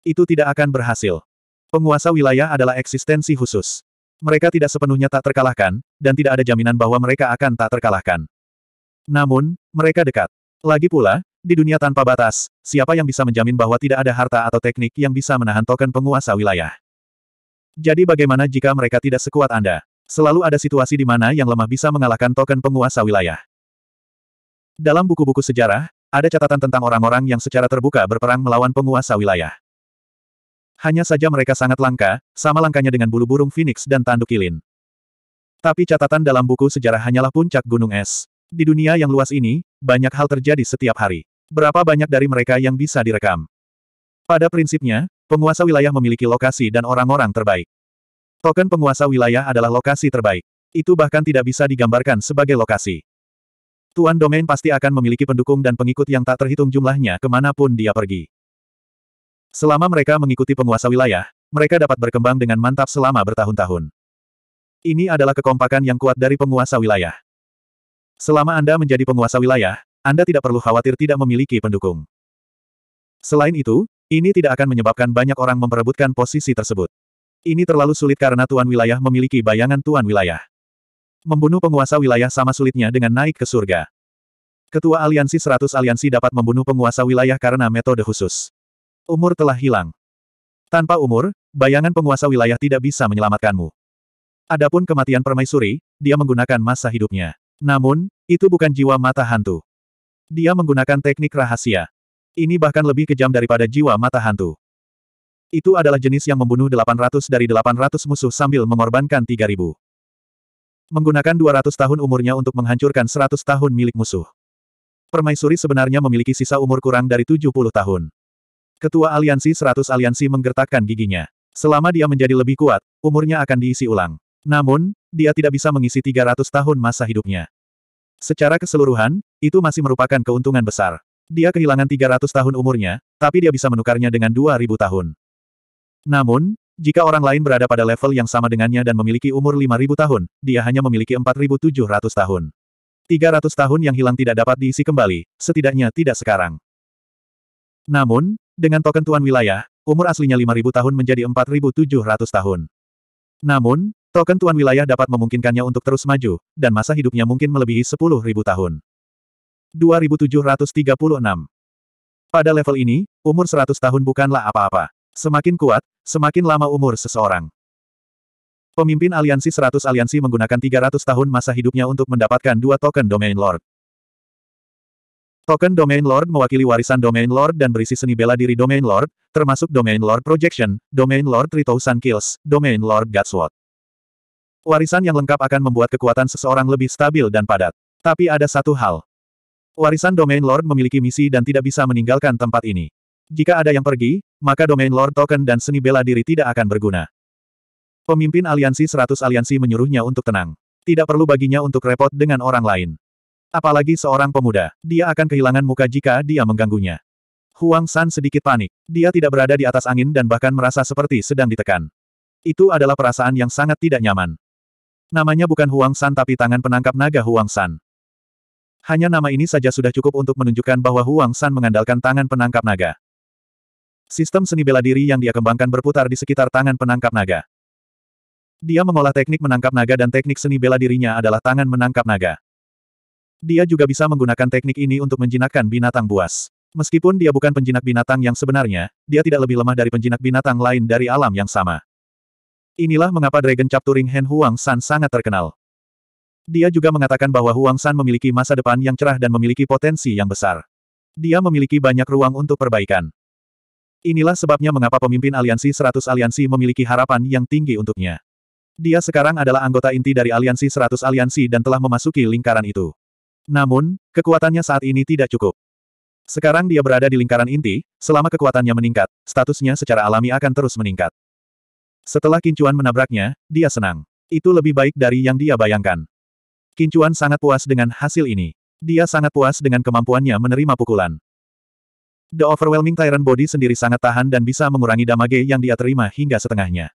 Itu tidak akan berhasil. Penguasa wilayah adalah eksistensi khusus. Mereka tidak sepenuhnya tak terkalahkan, dan tidak ada jaminan bahwa mereka akan tak terkalahkan. Namun, mereka dekat. Lagi pula, di dunia tanpa batas, siapa yang bisa menjamin bahwa tidak ada harta atau teknik yang bisa menahan token penguasa wilayah? Jadi bagaimana jika mereka tidak sekuat Anda? Selalu ada situasi di mana yang lemah bisa mengalahkan token penguasa wilayah. Dalam buku-buku sejarah, ada catatan tentang orang-orang yang secara terbuka berperang melawan penguasa wilayah. Hanya saja mereka sangat langka, sama langkanya dengan bulu burung phoenix dan tanduk kilin. Tapi catatan dalam buku sejarah hanyalah puncak gunung es. Di dunia yang luas ini, banyak hal terjadi setiap hari. Berapa banyak dari mereka yang bisa direkam? Pada prinsipnya, penguasa wilayah memiliki lokasi dan orang-orang terbaik. Token penguasa wilayah adalah lokasi terbaik. Itu bahkan tidak bisa digambarkan sebagai lokasi. Tuan Domain pasti akan memiliki pendukung dan pengikut yang tak terhitung jumlahnya kemanapun dia pergi. Selama mereka mengikuti penguasa wilayah, mereka dapat berkembang dengan mantap selama bertahun-tahun. Ini adalah kekompakan yang kuat dari penguasa wilayah. Selama Anda menjadi penguasa wilayah, anda tidak perlu khawatir tidak memiliki pendukung. Selain itu, ini tidak akan menyebabkan banyak orang memperebutkan posisi tersebut. Ini terlalu sulit karena Tuan Wilayah memiliki bayangan Tuan Wilayah. Membunuh penguasa wilayah sama sulitnya dengan naik ke surga. Ketua Aliansi 100 Aliansi dapat membunuh penguasa wilayah karena metode khusus. Umur telah hilang. Tanpa umur, bayangan penguasa wilayah tidak bisa menyelamatkanmu. Adapun kematian permaisuri, dia menggunakan masa hidupnya. Namun, itu bukan jiwa mata hantu. Dia menggunakan teknik rahasia. Ini bahkan lebih kejam daripada jiwa mata hantu. Itu adalah jenis yang membunuh 800 dari 800 musuh sambil mengorbankan 3000. Menggunakan 200 tahun umurnya untuk menghancurkan 100 tahun milik musuh. Permaisuri sebenarnya memiliki sisa umur kurang dari 70 tahun. Ketua Aliansi 100 Aliansi menggertakkan giginya. Selama dia menjadi lebih kuat, umurnya akan diisi ulang. Namun, dia tidak bisa mengisi 300 tahun masa hidupnya. Secara keseluruhan, itu masih merupakan keuntungan besar. Dia kehilangan 300 tahun umurnya, tapi dia bisa menukarnya dengan 2000 tahun. Namun, jika orang lain berada pada level yang sama dengannya dan memiliki umur 5000 tahun, dia hanya memiliki 4700 tahun. 300 tahun yang hilang tidak dapat diisi kembali, setidaknya tidak sekarang. Namun, dengan token tuan wilayah, umur aslinya 5000 tahun menjadi 4700 tahun. Namun, Token Tuan Wilayah dapat memungkinkannya untuk terus maju, dan masa hidupnya mungkin melebihi 10.000 tahun. 2736 Pada level ini, umur 100 tahun bukanlah apa-apa. Semakin kuat, semakin lama umur seseorang. Pemimpin aliansi 100 aliansi menggunakan 300 tahun masa hidupnya untuk mendapatkan dua token Domain Lord. Token Domain Lord mewakili warisan Domain Lord dan berisi seni bela diri Domain Lord, termasuk Domain Lord Projection, Domain Lord 3000 Kills, Domain Lord Godsword. Warisan yang lengkap akan membuat kekuatan seseorang lebih stabil dan padat. Tapi ada satu hal. Warisan Domain Lord memiliki misi dan tidak bisa meninggalkan tempat ini. Jika ada yang pergi, maka Domain Lord token dan seni bela diri tidak akan berguna. Pemimpin aliansi 100 aliansi menyuruhnya untuk tenang. Tidak perlu baginya untuk repot dengan orang lain. Apalagi seorang pemuda, dia akan kehilangan muka jika dia mengganggunya. Huang San sedikit panik. Dia tidak berada di atas angin dan bahkan merasa seperti sedang ditekan. Itu adalah perasaan yang sangat tidak nyaman. Namanya bukan Huang San tapi tangan penangkap naga Huang San. Hanya nama ini saja sudah cukup untuk menunjukkan bahwa Huang San mengandalkan tangan penangkap naga. Sistem seni bela diri yang dia kembangkan berputar di sekitar tangan penangkap naga. Dia mengolah teknik menangkap naga dan teknik seni bela dirinya adalah tangan menangkap naga. Dia juga bisa menggunakan teknik ini untuk menjinakkan binatang buas. Meskipun dia bukan penjinak binatang yang sebenarnya, dia tidak lebih lemah dari penjinak binatang lain dari alam yang sama. Inilah mengapa Dragon Capturing Hand Huang San sangat terkenal. Dia juga mengatakan bahwa Huang San memiliki masa depan yang cerah dan memiliki potensi yang besar. Dia memiliki banyak ruang untuk perbaikan. Inilah sebabnya mengapa pemimpin aliansi 100 aliansi memiliki harapan yang tinggi untuknya. Dia sekarang adalah anggota inti dari aliansi 100 aliansi dan telah memasuki lingkaran itu. Namun, kekuatannya saat ini tidak cukup. Sekarang dia berada di lingkaran inti, selama kekuatannya meningkat, statusnya secara alami akan terus meningkat. Setelah Kincuan menabraknya, dia senang. Itu lebih baik dari yang dia bayangkan. Kincuan sangat puas dengan hasil ini. Dia sangat puas dengan kemampuannya menerima pukulan. The Overwhelming Tyrant Body sendiri sangat tahan dan bisa mengurangi damage yang dia terima hingga setengahnya.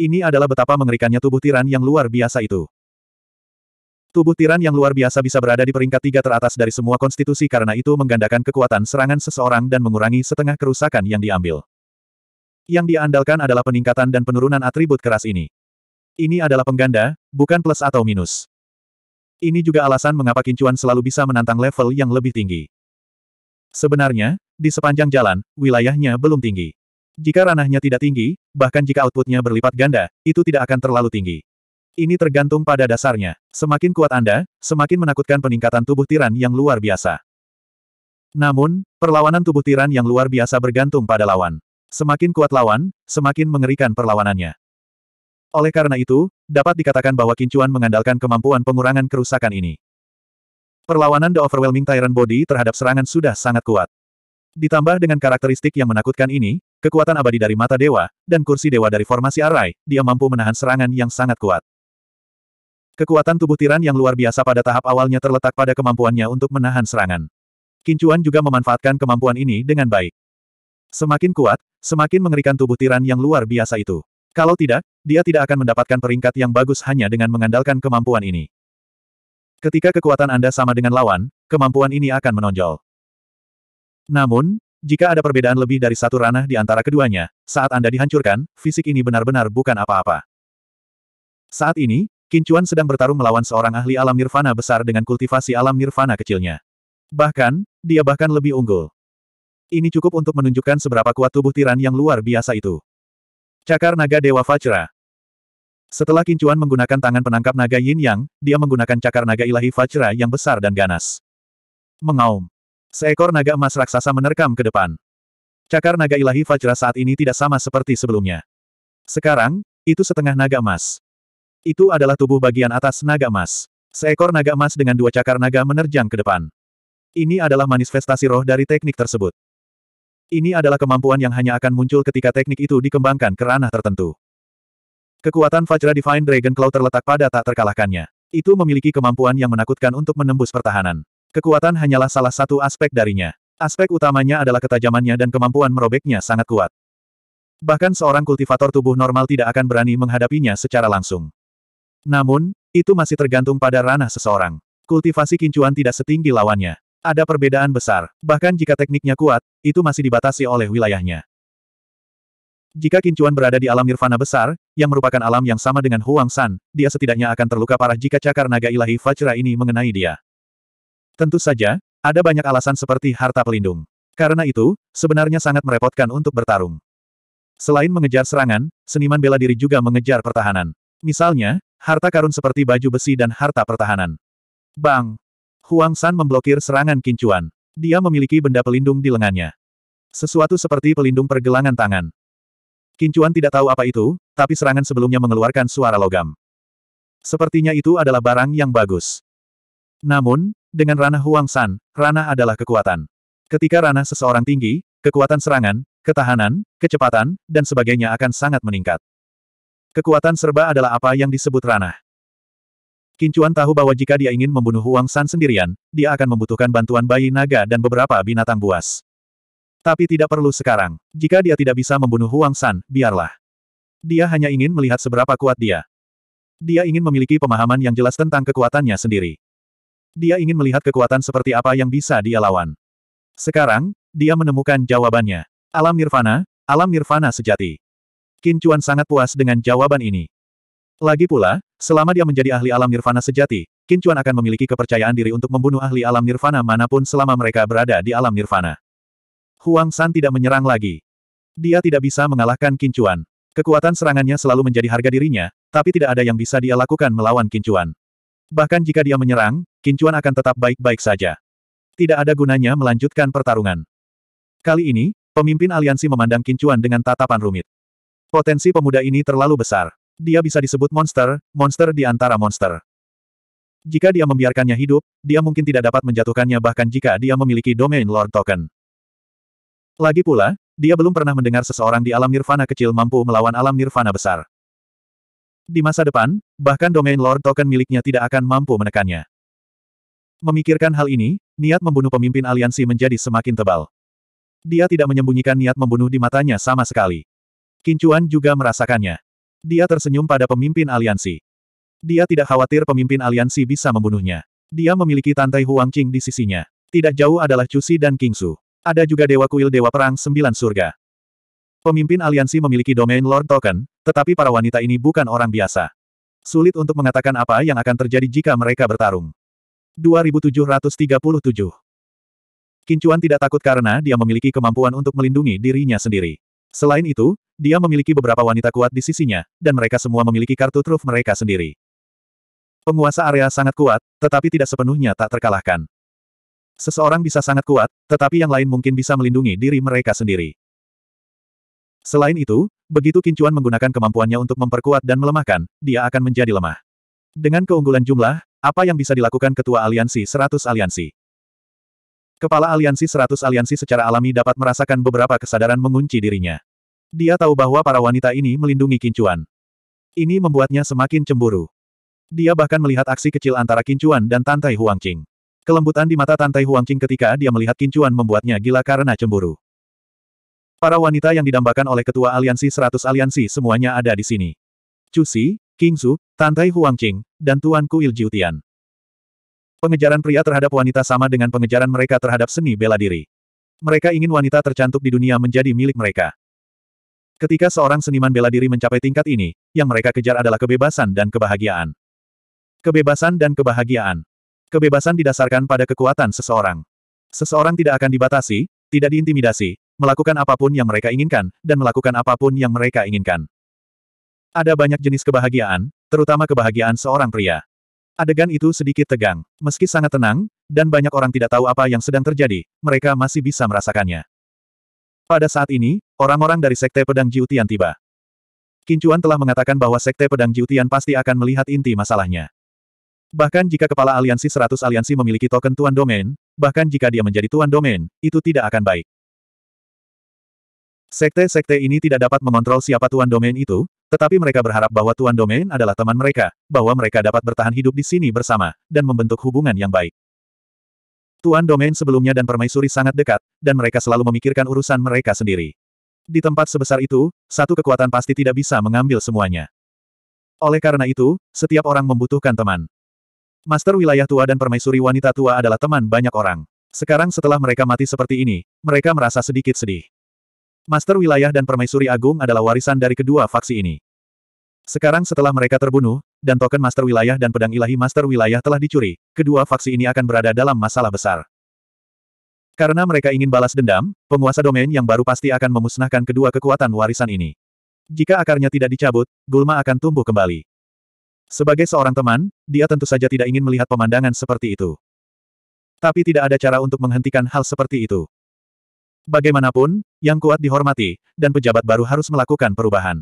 Ini adalah betapa mengerikannya tubuh tiran yang luar biasa itu. Tubuh tiran yang luar biasa bisa berada di peringkat tiga teratas dari semua konstitusi karena itu menggandakan kekuatan serangan seseorang dan mengurangi setengah kerusakan yang diambil. Yang diandalkan adalah peningkatan dan penurunan atribut keras ini. Ini adalah pengganda, bukan plus atau minus. Ini juga alasan mengapa Kincuan selalu bisa menantang level yang lebih tinggi. Sebenarnya, di sepanjang jalan, wilayahnya belum tinggi. Jika ranahnya tidak tinggi, bahkan jika outputnya berlipat ganda, itu tidak akan terlalu tinggi. Ini tergantung pada dasarnya. Semakin kuat Anda, semakin menakutkan peningkatan tubuh tiran yang luar biasa. Namun, perlawanan tubuh tiran yang luar biasa bergantung pada lawan. Semakin kuat lawan, semakin mengerikan perlawanannya. Oleh karena itu, dapat dikatakan bahwa Kincuan mengandalkan kemampuan pengurangan kerusakan ini. Perlawanan The Overwhelming Tyrant Body terhadap serangan sudah sangat kuat. Ditambah dengan karakteristik yang menakutkan ini, kekuatan abadi dari mata dewa, dan kursi dewa dari formasi Arai, dia mampu menahan serangan yang sangat kuat. Kekuatan tubuh tiran yang luar biasa pada tahap awalnya terletak pada kemampuannya untuk menahan serangan. Kincuan juga memanfaatkan kemampuan ini dengan baik. Semakin kuat, semakin mengerikan tubuh tiran yang luar biasa itu. Kalau tidak, dia tidak akan mendapatkan peringkat yang bagus hanya dengan mengandalkan kemampuan ini. Ketika kekuatan Anda sama dengan lawan, kemampuan ini akan menonjol. Namun, jika ada perbedaan lebih dari satu ranah di antara keduanya, saat Anda dihancurkan, fisik ini benar-benar bukan apa-apa. Saat ini, Kincuan sedang bertarung melawan seorang ahli alam nirvana besar dengan kultivasi alam nirvana kecilnya. Bahkan, dia bahkan lebih unggul. Ini cukup untuk menunjukkan seberapa kuat tubuh tiran yang luar biasa itu. Cakar naga Dewa Fajra Setelah Kincuan menggunakan tangan penangkap naga Yin Yang, dia menggunakan cakar naga ilahi Fajra yang besar dan ganas. Mengaum. Seekor naga emas raksasa menerkam ke depan. Cakar naga ilahi Fajra saat ini tidak sama seperti sebelumnya. Sekarang, itu setengah naga emas. Itu adalah tubuh bagian atas naga emas. Seekor naga emas dengan dua cakar naga menerjang ke depan. Ini adalah manifestasi roh dari teknik tersebut. Ini adalah kemampuan yang hanya akan muncul ketika teknik itu dikembangkan ke ranah tertentu. Kekuatan Fajra Divine Dragon Claw terletak pada tak terkalahkannya. Itu memiliki kemampuan yang menakutkan untuk menembus pertahanan. Kekuatan hanyalah salah satu aspek darinya. Aspek utamanya adalah ketajamannya dan kemampuan merobeknya sangat kuat. Bahkan seorang kultivator tubuh normal tidak akan berani menghadapinya secara langsung. Namun, itu masih tergantung pada ranah seseorang. Kultivasi kincuan tidak setinggi lawannya. Ada perbedaan besar, bahkan jika tekniknya kuat, itu masih dibatasi oleh wilayahnya. Jika Kincuan berada di alam nirvana besar, yang merupakan alam yang sama dengan Huang San, dia setidaknya akan terluka parah jika cakar naga ilahi Vajra ini mengenai dia. Tentu saja, ada banyak alasan seperti harta pelindung. Karena itu, sebenarnya sangat merepotkan untuk bertarung. Selain mengejar serangan, seniman bela diri juga mengejar pertahanan. Misalnya, harta karun seperti baju besi dan harta pertahanan. Bang! Huang San memblokir serangan kincuan. Dia memiliki benda pelindung di lengannya. Sesuatu seperti pelindung pergelangan tangan. Kincuan tidak tahu apa itu, tapi serangan sebelumnya mengeluarkan suara logam. Sepertinya itu adalah barang yang bagus. Namun, dengan ranah Huang San, ranah adalah kekuatan. Ketika ranah seseorang tinggi, kekuatan serangan, ketahanan, kecepatan, dan sebagainya akan sangat meningkat. Kekuatan serba adalah apa yang disebut ranah. Kincuan tahu bahwa jika dia ingin membunuh Huang San sendirian, dia akan membutuhkan bantuan bayi naga dan beberapa binatang buas. Tapi tidak perlu sekarang. Jika dia tidak bisa membunuh Huang San, biarlah. Dia hanya ingin melihat seberapa kuat dia. Dia ingin memiliki pemahaman yang jelas tentang kekuatannya sendiri. Dia ingin melihat kekuatan seperti apa yang bisa dia lawan. Sekarang, dia menemukan jawabannya. Alam nirvana, alam nirvana sejati. Kincuan sangat puas dengan jawaban ini. Lagi pula, selama dia menjadi ahli alam nirvana sejati, Qin akan memiliki kepercayaan diri untuk membunuh ahli alam nirvana manapun selama mereka berada di alam nirvana. Huang San tidak menyerang lagi. Dia tidak bisa mengalahkan Qin Kekuatan serangannya selalu menjadi harga dirinya, tapi tidak ada yang bisa dia lakukan melawan Qin Bahkan jika dia menyerang, Qin akan tetap baik-baik saja. Tidak ada gunanya melanjutkan pertarungan. Kali ini, pemimpin aliansi memandang Qin dengan tatapan rumit. Potensi pemuda ini terlalu besar dia bisa disebut monster, monster di antara monster. Jika dia membiarkannya hidup, dia mungkin tidak dapat menjatuhkannya bahkan jika dia memiliki domain Lord Token. Lagi pula, dia belum pernah mendengar seseorang di alam nirvana kecil mampu melawan alam nirvana besar. Di masa depan, bahkan domain Lord Token miliknya tidak akan mampu menekannya. Memikirkan hal ini, niat membunuh pemimpin aliansi menjadi semakin tebal. Dia tidak menyembunyikan niat membunuh di matanya sama sekali. Kincuan juga merasakannya. Dia tersenyum pada pemimpin aliansi. Dia tidak khawatir pemimpin aliansi bisa membunuhnya. Dia memiliki Tantai Huang Qing di sisinya. Tidak jauh adalah Cusi dan Kingsu. Ada juga Dewa Kuil Dewa Perang Sembilan Surga. Pemimpin aliansi memiliki domain Lord Token, tetapi para wanita ini bukan orang biasa. Sulit untuk mengatakan apa yang akan terjadi jika mereka bertarung. 2737 Kincuan tidak takut karena dia memiliki kemampuan untuk melindungi dirinya sendiri. Selain itu, dia memiliki beberapa wanita kuat di sisinya, dan mereka semua memiliki kartu truf mereka sendiri. Penguasa area sangat kuat, tetapi tidak sepenuhnya tak terkalahkan. Seseorang bisa sangat kuat, tetapi yang lain mungkin bisa melindungi diri mereka sendiri. Selain itu, begitu Kincuan menggunakan kemampuannya untuk memperkuat dan melemahkan, dia akan menjadi lemah. Dengan keunggulan jumlah, apa yang bisa dilakukan Ketua Aliansi 100 Aliansi? Kepala aliansi seratus aliansi secara alami dapat merasakan beberapa kesadaran mengunci dirinya. Dia tahu bahwa para wanita ini melindungi kincuan. Ini membuatnya semakin cemburu. Dia bahkan melihat aksi kecil antara kincuan dan Tantai Huangqing. Kelembutan di mata Tantai Huangqing ketika dia melihat kincuan membuatnya gila karena cemburu. Para wanita yang didambakan oleh ketua aliansi seratus aliansi semuanya ada di sini. Cusi, Qingzu, Tantai Huangqing, dan Tuan Kuil Jiutian. Pengejaran pria terhadap wanita sama dengan pengejaran mereka terhadap seni bela diri. Mereka ingin wanita tercantik di dunia menjadi milik mereka. Ketika seorang seniman bela diri mencapai tingkat ini, yang mereka kejar adalah kebebasan dan kebahagiaan. Kebebasan dan kebahagiaan. Kebebasan didasarkan pada kekuatan seseorang. Seseorang tidak akan dibatasi, tidak diintimidasi, melakukan apapun yang mereka inginkan, dan melakukan apapun yang mereka inginkan. Ada banyak jenis kebahagiaan, terutama kebahagiaan seorang pria. Adegan itu sedikit tegang. Meski sangat tenang, dan banyak orang tidak tahu apa yang sedang terjadi, mereka masih bisa merasakannya. Pada saat ini, orang-orang dari Sekte Pedang Jiutian tiba. Kincuan telah mengatakan bahwa Sekte Pedang Jiutian pasti akan melihat inti masalahnya. Bahkan jika kepala aliansi 100 aliansi memiliki token tuan domain, bahkan jika dia menjadi tuan domain, itu tidak akan baik. Sekte-sekte ini tidak dapat mengontrol siapa Tuan Domain itu, tetapi mereka berharap bahwa Tuan Domain adalah teman mereka, bahwa mereka dapat bertahan hidup di sini bersama, dan membentuk hubungan yang baik. Tuan Domain sebelumnya dan permaisuri sangat dekat, dan mereka selalu memikirkan urusan mereka sendiri. Di tempat sebesar itu, satu kekuatan pasti tidak bisa mengambil semuanya. Oleh karena itu, setiap orang membutuhkan teman. Master wilayah tua dan permaisuri wanita tua adalah teman banyak orang. Sekarang setelah mereka mati seperti ini, mereka merasa sedikit sedih. Master Wilayah dan Permaisuri Agung adalah warisan dari kedua faksi ini. Sekarang setelah mereka terbunuh, dan token Master Wilayah dan Pedang Ilahi Master Wilayah telah dicuri, kedua faksi ini akan berada dalam masalah besar. Karena mereka ingin balas dendam, penguasa domain yang baru pasti akan memusnahkan kedua kekuatan warisan ini. Jika akarnya tidak dicabut, Gulma akan tumbuh kembali. Sebagai seorang teman, dia tentu saja tidak ingin melihat pemandangan seperti itu. Tapi tidak ada cara untuk menghentikan hal seperti itu. Bagaimanapun, yang kuat dihormati, dan pejabat baru harus melakukan perubahan.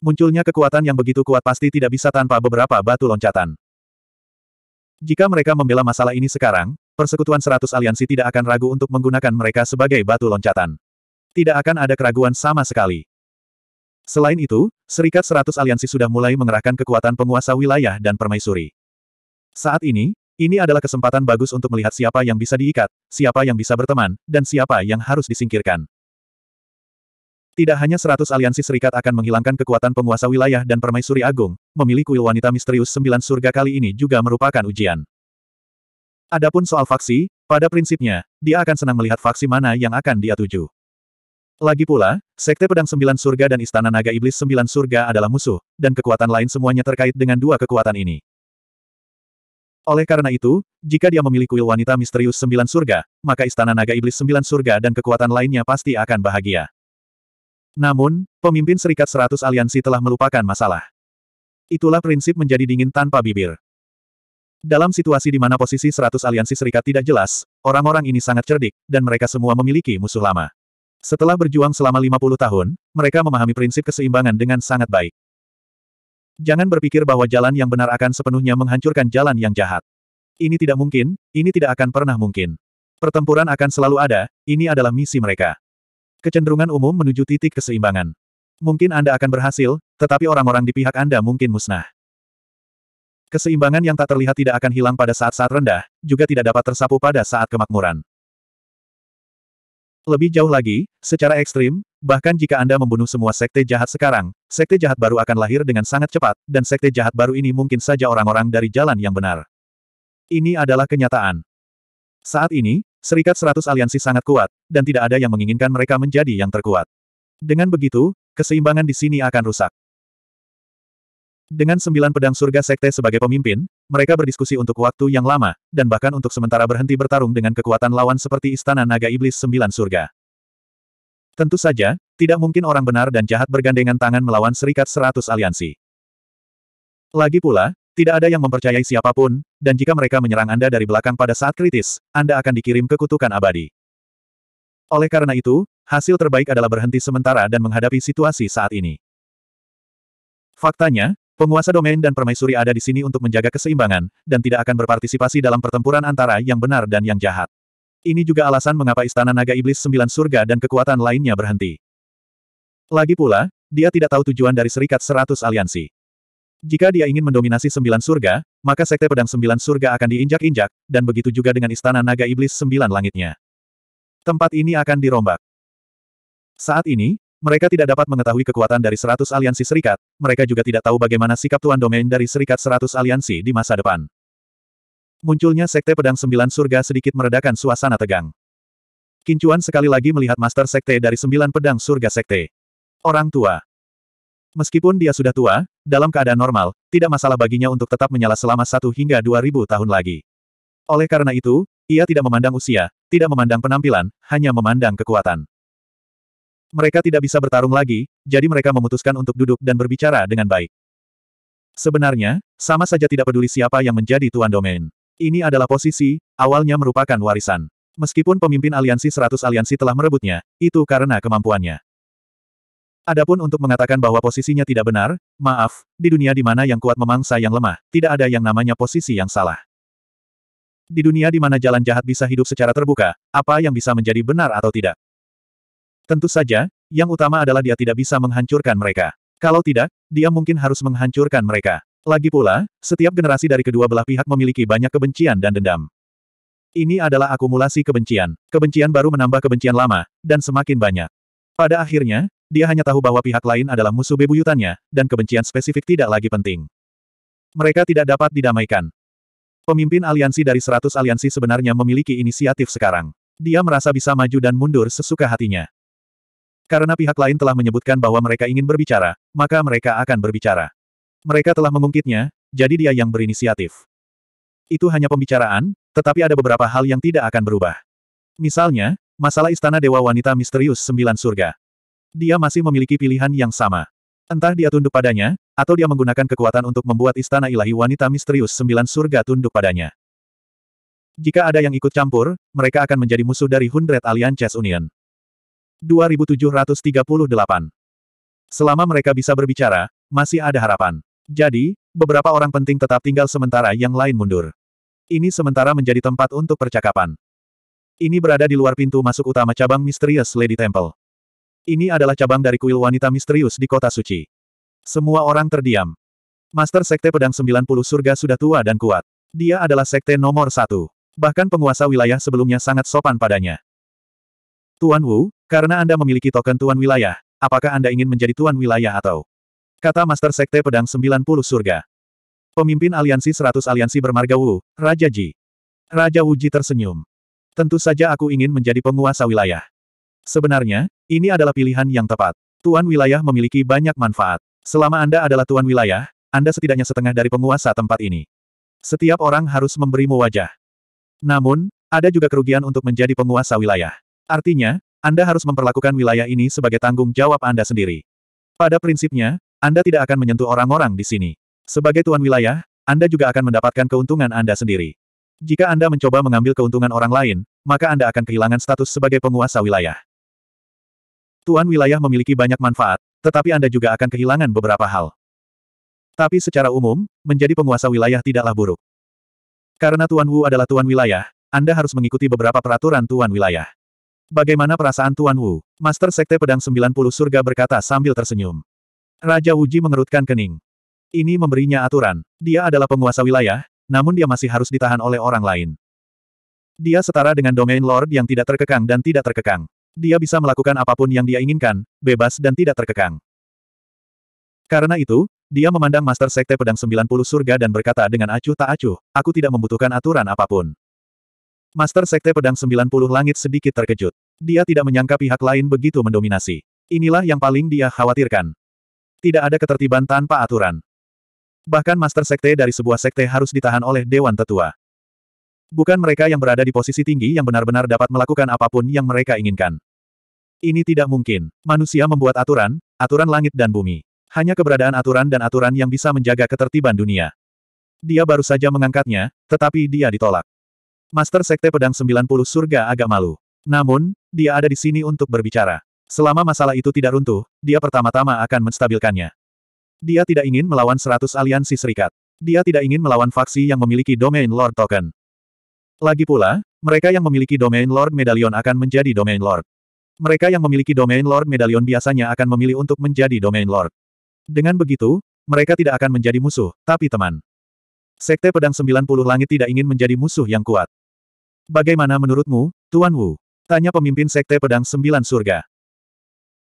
Munculnya kekuatan yang begitu kuat pasti tidak bisa tanpa beberapa batu loncatan. Jika mereka membela masalah ini sekarang, persekutuan seratus aliansi tidak akan ragu untuk menggunakan mereka sebagai batu loncatan. Tidak akan ada keraguan sama sekali. Selain itu, Serikat Seratus Aliansi sudah mulai mengerahkan kekuatan penguasa wilayah dan permaisuri. Saat ini, ini adalah kesempatan bagus untuk melihat siapa yang bisa diikat, siapa yang bisa berteman, dan siapa yang harus disingkirkan. Tidak hanya seratus aliansi serikat akan menghilangkan kekuatan penguasa wilayah dan permaisuri agung, memilih kuil wanita misterius sembilan surga kali ini juga merupakan ujian. Adapun soal faksi, pada prinsipnya, dia akan senang melihat faksi mana yang akan dia tuju. Lagi pula, Sekte Pedang Sembilan Surga dan Istana Naga Iblis Sembilan Surga adalah musuh, dan kekuatan lain semuanya terkait dengan dua kekuatan ini. Oleh karena itu, jika dia memilih kuil wanita misterius sembilan surga, maka istana naga iblis sembilan surga dan kekuatan lainnya pasti akan bahagia. Namun, pemimpin serikat seratus aliansi telah melupakan masalah. Itulah prinsip menjadi dingin tanpa bibir. Dalam situasi di mana posisi seratus aliansi serikat tidak jelas, orang-orang ini sangat cerdik, dan mereka semua memiliki musuh lama. Setelah berjuang selama 50 tahun, mereka memahami prinsip keseimbangan dengan sangat baik. Jangan berpikir bahwa jalan yang benar akan sepenuhnya menghancurkan jalan yang jahat. Ini tidak mungkin, ini tidak akan pernah mungkin. Pertempuran akan selalu ada, ini adalah misi mereka. Kecenderungan umum menuju titik keseimbangan. Mungkin Anda akan berhasil, tetapi orang-orang di pihak Anda mungkin musnah. Keseimbangan yang tak terlihat tidak akan hilang pada saat-saat rendah, juga tidak dapat tersapu pada saat kemakmuran. Lebih jauh lagi, secara ekstrim, Bahkan jika Anda membunuh semua sekte jahat sekarang, sekte jahat baru akan lahir dengan sangat cepat, dan sekte jahat baru ini mungkin saja orang-orang dari jalan yang benar. Ini adalah kenyataan. Saat ini, Serikat Seratus Aliansi sangat kuat, dan tidak ada yang menginginkan mereka menjadi yang terkuat. Dengan begitu, keseimbangan di sini akan rusak. Dengan sembilan pedang surga sekte sebagai pemimpin, mereka berdiskusi untuk waktu yang lama, dan bahkan untuk sementara berhenti bertarung dengan kekuatan lawan seperti Istana Naga Iblis Sembilan Surga. Tentu saja, tidak mungkin orang benar dan jahat bergandengan tangan melawan serikat seratus aliansi. Lagi pula, tidak ada yang mempercayai siapapun, dan jika mereka menyerang Anda dari belakang pada saat kritis, Anda akan dikirim ke kutukan abadi. Oleh karena itu, hasil terbaik adalah berhenti sementara dan menghadapi situasi saat ini. Faktanya, penguasa domain dan permaisuri ada di sini untuk menjaga keseimbangan, dan tidak akan berpartisipasi dalam pertempuran antara yang benar dan yang jahat. Ini juga alasan mengapa Istana Naga Iblis Sembilan Surga dan kekuatan lainnya berhenti. Lagi pula, dia tidak tahu tujuan dari Serikat Seratus Aliansi. Jika dia ingin mendominasi Sembilan Surga, maka Sekte Pedang Sembilan Surga akan diinjak-injak, dan begitu juga dengan Istana Naga Iblis Sembilan Langitnya. Tempat ini akan dirombak. Saat ini, mereka tidak dapat mengetahui kekuatan dari Seratus Aliansi Serikat, mereka juga tidak tahu bagaimana sikap Tuan Domain dari Serikat Seratus Aliansi di masa depan. Munculnya Sekte Pedang Sembilan Surga sedikit meredakan suasana tegang. Kincuan sekali lagi melihat Master Sekte dari Sembilan Pedang Surga Sekte. Orang tua. Meskipun dia sudah tua, dalam keadaan normal, tidak masalah baginya untuk tetap menyala selama satu hingga dua ribu tahun lagi. Oleh karena itu, ia tidak memandang usia, tidak memandang penampilan, hanya memandang kekuatan. Mereka tidak bisa bertarung lagi, jadi mereka memutuskan untuk duduk dan berbicara dengan baik. Sebenarnya, sama saja tidak peduli siapa yang menjadi tuan domain. Ini adalah posisi, awalnya merupakan warisan. Meskipun pemimpin aliansi 100 aliansi telah merebutnya, itu karena kemampuannya. Adapun untuk mengatakan bahwa posisinya tidak benar, maaf, di dunia di mana yang kuat memangsa yang lemah, tidak ada yang namanya posisi yang salah. Di dunia di mana jalan jahat bisa hidup secara terbuka, apa yang bisa menjadi benar atau tidak? Tentu saja, yang utama adalah dia tidak bisa menghancurkan mereka. Kalau tidak, dia mungkin harus menghancurkan mereka. Lagi pula, setiap generasi dari kedua belah pihak memiliki banyak kebencian dan dendam. Ini adalah akumulasi kebencian. Kebencian baru menambah kebencian lama, dan semakin banyak. Pada akhirnya, dia hanya tahu bahwa pihak lain adalah musuh bebuyutannya, dan kebencian spesifik tidak lagi penting. Mereka tidak dapat didamaikan. Pemimpin aliansi dari seratus aliansi sebenarnya memiliki inisiatif sekarang. Dia merasa bisa maju dan mundur sesuka hatinya. Karena pihak lain telah menyebutkan bahwa mereka ingin berbicara, maka mereka akan berbicara. Mereka telah mengungkitnya, jadi dia yang berinisiatif. Itu hanya pembicaraan, tetapi ada beberapa hal yang tidak akan berubah. Misalnya, masalah istana Dewa Wanita Misterius Sembilan Surga. Dia masih memiliki pilihan yang sama. Entah dia tunduk padanya, atau dia menggunakan kekuatan untuk membuat istana ilahi wanita misterius Sembilan Surga tunduk padanya. Jika ada yang ikut campur, mereka akan menjadi musuh dari Hundred Alliances Union. 2738 Selama mereka bisa berbicara, masih ada harapan. Jadi, beberapa orang penting tetap tinggal sementara yang lain mundur. Ini sementara menjadi tempat untuk percakapan. Ini berada di luar pintu masuk utama cabang Misterius Lady Temple. Ini adalah cabang dari kuil wanita misterius di kota suci. Semua orang terdiam. Master Sekte Pedang 90 Surga sudah tua dan kuat. Dia adalah sekte nomor satu. Bahkan penguasa wilayah sebelumnya sangat sopan padanya. Tuan Wu, karena Anda memiliki token Tuan Wilayah, apakah Anda ingin menjadi Tuan Wilayah atau Kata Master Sekte Pedang sembilan puluh Surga. Pemimpin aliansi seratus aliansi bermarga Wu, Raja Ji. Raja Wu Ji tersenyum. Tentu saja aku ingin menjadi penguasa wilayah. Sebenarnya, ini adalah pilihan yang tepat. Tuan wilayah memiliki banyak manfaat. Selama Anda adalah tuan wilayah, Anda setidaknya setengah dari penguasa tempat ini. Setiap orang harus memberimu wajah. Namun, ada juga kerugian untuk menjadi penguasa wilayah. Artinya, Anda harus memperlakukan wilayah ini sebagai tanggung jawab Anda sendiri. Pada prinsipnya, anda tidak akan menyentuh orang-orang di sini. Sebagai tuan wilayah, Anda juga akan mendapatkan keuntungan Anda sendiri. Jika Anda mencoba mengambil keuntungan orang lain, maka Anda akan kehilangan status sebagai penguasa wilayah. Tuan wilayah memiliki banyak manfaat, tetapi Anda juga akan kehilangan beberapa hal. Tapi secara umum, menjadi penguasa wilayah tidaklah buruk. Karena Tuan Wu adalah Tuan wilayah, Anda harus mengikuti beberapa peraturan Tuan wilayah. Bagaimana perasaan Tuan Wu? Master Sekte Pedang 90 Surga berkata sambil tersenyum. Raja Wuji mengerutkan kening. Ini memberinya aturan. Dia adalah penguasa wilayah, namun dia masih harus ditahan oleh orang lain. Dia setara dengan domain lord yang tidak terkekang dan tidak terkekang. Dia bisa melakukan apapun yang dia inginkan, bebas dan tidak terkekang. Karena itu, dia memandang Master Sekte Pedang 90 Surga dan berkata dengan acuh tak acuh, aku tidak membutuhkan aturan apapun. Master Sekte Pedang 90 Langit sedikit terkejut. Dia tidak menyangka pihak lain begitu mendominasi. Inilah yang paling dia khawatirkan. Tidak ada ketertiban tanpa aturan. Bahkan master sekte dari sebuah sekte harus ditahan oleh Dewan Tetua. Bukan mereka yang berada di posisi tinggi yang benar-benar dapat melakukan apapun yang mereka inginkan. Ini tidak mungkin. Manusia membuat aturan, aturan langit dan bumi. Hanya keberadaan aturan dan aturan yang bisa menjaga ketertiban dunia. Dia baru saja mengangkatnya, tetapi dia ditolak. Master Sekte Pedang 90 Surga agak malu. Namun, dia ada di sini untuk berbicara. Selama masalah itu tidak runtuh, dia pertama-tama akan menstabilkannya. Dia tidak ingin melawan seratus aliansi serikat. Dia tidak ingin melawan faksi yang memiliki domain Lord Token. Lagi pula, mereka yang memiliki domain Lord Medallion akan menjadi domain Lord. Mereka yang memiliki domain Lord Medallion biasanya akan memilih untuk menjadi domain Lord. Dengan begitu, mereka tidak akan menjadi musuh, tapi teman. Sekte Pedang sembilan puluh Langit tidak ingin menjadi musuh yang kuat. Bagaimana menurutmu, Tuan Wu? Tanya pemimpin Sekte Pedang Sembilan Surga.